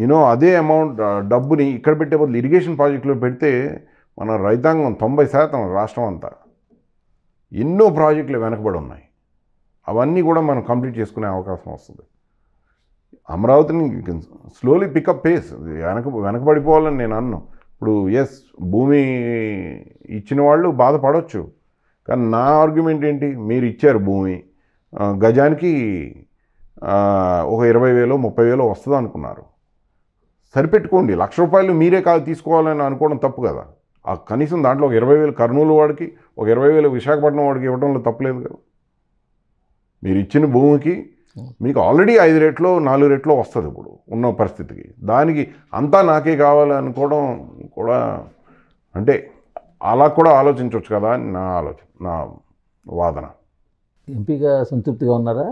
you know అదే అమౌంట్ uh, డబ్బుని ఇక్కడ పెట్టే బదులు ఇరిగేషన్ ప్రాజెక్టులో పెడితే మన రైతాంగం తొంభై శాతం రాష్ట్రం అంతా ఎన్నో ప్రాజెక్టులు వెనకబడి ఉన్నాయి అవన్నీ కూడా మనం కంప్లీట్ చేసుకునే అవకాశం వస్తుంది అమరావతిని స్లోలీ పికప్ పేస్ వెనక వెనకబడిపోవాలని నేను అన్నాను ఇప్పుడు ఎస్ భూమి ఇచ్చిన వాళ్ళు బాధపడవచ్చు కానీ నా ఆర్గ్యుమెంట్ ఏంటి మీరు ఇచ్చారు భూమి గజానికి ఒక ఇరవై వేలు ముప్పై వేలు వస్తుంది అనుకున్నారు సరిపెట్టుకోండి లక్ష రూపాయలు మీరే కాదు తీసుకోవాలని అనుకోవడం తప్పు కదా ఆ కనీసం దాంట్లో ఒక ఇరవై వేలు కర్నూలు వాడికి ఒక ఇరవై వేలు విశాఖపట్నం వాడికి ఇవ్వడంలో తప్పలేదు కదా మీరు ఇచ్చిన భూమికి మీకు ఆల్రెడీ ఐదు రేట్లో నాలుగు రేట్లో వస్తుంది ఇప్పుడు ఉన్న పరిస్థితికి దానికి అంతా నాకే కావాలి అనుకోవడం కూడా అంటే అలా కూడా ఆలోచించవచ్చు కదా అని నా ఆలోచన నా వాదన ఎంపీగా సంతృప్తిగా ఉన్నారా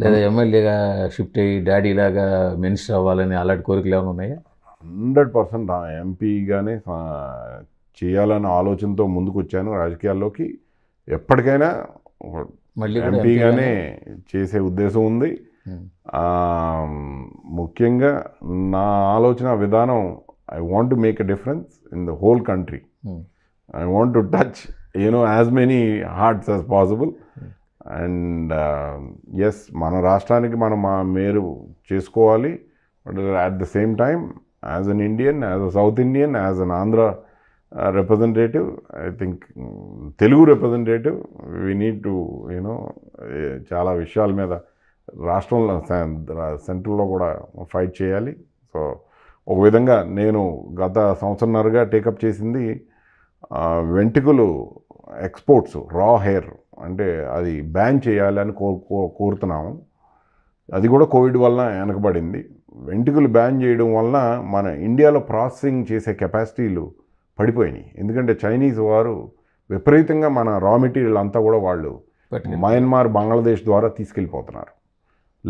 లేదా ఎమ్మెల్యేగా షిఫ్ట్ అయ్యి డాడీలాగా మినిస్టర్ అవ్వాలని అలాంటి కోరికలు ఏమైనా ఉన్నాయా హండ్రెడ్ పర్సెంట్ ఎంపీగానే చేయాలన్న ఆలోచనతో ముందుకొచ్చాను రాజకీయాల్లోకి ఎప్పటికైనా ఎంపీగానే చేసే ఉద్దేశం ఉంది hmm. ముఖ్యంగా నా ఆలోచన విధానం I want to make a difference in the whole country I want to touch you know as many hearts as possible and as మన రాష్ట్రానికి మనం మా మేరు చేసుకోవాలి but at the same time as an Indian as a South Indian as an Andhra representative I think Telugu representative we need to you know చాలా విషయాల మీద రాష్ట్రంలో సెంట్రల్లో కూడా ఫైట్ చేయాలి సో ఒక విధంగా నేను గత సంవత్సరంన్నరగా టేకప్ చేసింది వెంటుకలు ఎక్స్పోర్ట్స్ రా హెయిర్ అంటే అది బ్యాన్ చేయాలని అని కోరుతున్నాము అది కూడా కోవిడ్ వలన వెనకబడింది వెంట్రుకలు బ్యాన్ చేయడం వలన మన ఇండియాలో ప్రాసెసింగ్ చేసే కెపాసిటీలు పడిపోయినాయి ఎందుకంటే చైనీస్ వారు విపరీతంగా మన రా మెటీరియల్ అంతా కూడా వాళ్ళు మయన్మార్ బంగ్లాదేశ్ ద్వారా తీసుకెళ్ళిపోతున్నారు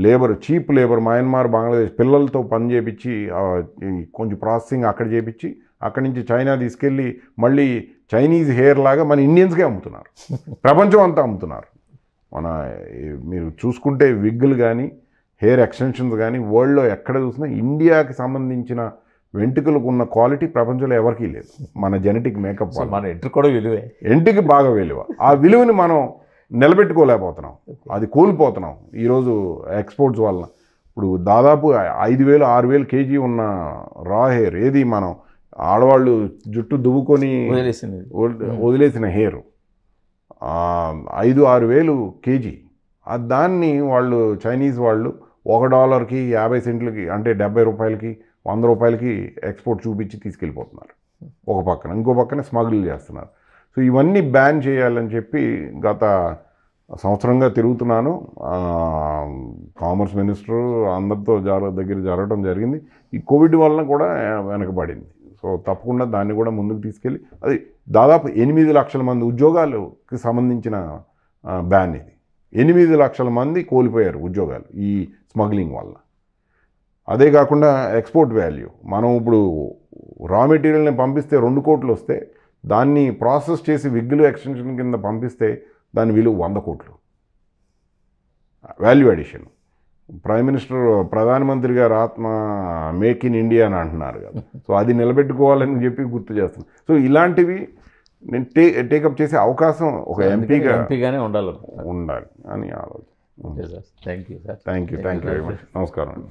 labour cheap labour Myanmar Bangladesh పిల్లలతో పని చేపించి కొంచెం ప్రాసెసింగ్ అక్కడ చేపించి అక్కడి నుంచి చైనా తీసుకెళ్ళి మళ్ళీ చైనీస్ హెయిర్ లాగా మన ఇండియన్స్కే అమ్ముతున్నారు <laughs> ప్రపంచం అంతా అమ్ముతున్నారు మన మీరు చూసుకుంటే విగ్గులు కానీ హెయిర్ ఎక్స్టెన్షన్స్ కానీ వరల్డ్లో ఎక్కడ చూసినా ఇండియాకి సంబంధించిన వెంట్రుకలకు ఉన్న క్వాలిటీ ప్రపంచంలో ఎవరికీ లేదు మన జెనెటిక్ మేకప్ మన ఎంట్రు కూడా విలువే ఎంటికి బాగా విలువ ఆ విలువని మనం నిలబెట్టుకోలేకపోతున్నాం అది కోల్పోతున్నాం ఈరోజు ఎక్స్పోర్ట్స్ వలన ఇప్పుడు దాదాపు ఐదు వేలు ఆరు వేలు కేజీ ఉన్న రా హెయిర్ ఏది మనం ఆడవాళ్ళు జుట్టు దువ్వుకొని hmm. వదిలేసిన హెయిర్ ఐదు ఆరు వేలు కేజీ దాన్ని వాళ్ళు చైనీస్ వాళ్ళు ఒక డాలర్కి యాభై సెంట్లకి అంటే డెబ్బై రూపాయలకి వంద రూపాయలకి ఎక్స్పోర్ట్ చూపించి తీసుకెళ్ళిపోతున్నారు ఒక పక్కన ఇంకో పక్కన స్మగ్లింగ్ చేస్తున్నారు సో ఇవన్నీ బ్యాన్ చేయాలని చెప్పి గత సంవత్సరంగా తిరుగుతున్నాను కామర్స్ మినిస్టర్ అందరితో జర దగ్గర జరగడం జరిగింది ఈ కోవిడ్ వలన కూడా వెనకబడింది సో తప్పకుండా దాన్ని కూడా ముందుకు తీసుకెళ్ళి అది దాదాపు ఎనిమిది లక్షల మంది ఉద్యోగాలకి సంబంధించిన బ్యాన్ ఇది ఎనిమిది లక్షల మంది కోల్పోయారు ఉద్యోగాలు ఈ స్మగ్లింగ్ వల్ల అదే కాకుండా ఎక్స్పోర్ట్ వాల్యూ మనం ఇప్పుడు రా మెటీరియల్ని పంపిస్తే రెండు కోట్లు వస్తే దాన్ని ప్రాసెస్ చేసి విగ్గులు ఎక్స్టెన్షన్ కింద పంపిస్తే దాని విలువ వంద కోట్లు వాల్యూ అడిషన్ ప్రైమ్ మినిస్టర్ ప్రధానమంత్రి గారు ఆత్మ మేక్ ఇన్ ఇండియా అని అంటున్నారు కదా <laughs> సో అది నిలబెట్టుకోవాలని చెప్పి గుర్తు చేస్తున్నాను సో ఇలాంటివి నేను టే టేకప్ చేసే అవకాశం ఒక ఎంపీగా ఎంపీగానే ఉండాలి ఉండాలి అని ఆలోచన thank you thank you thank you very much నమస్కారం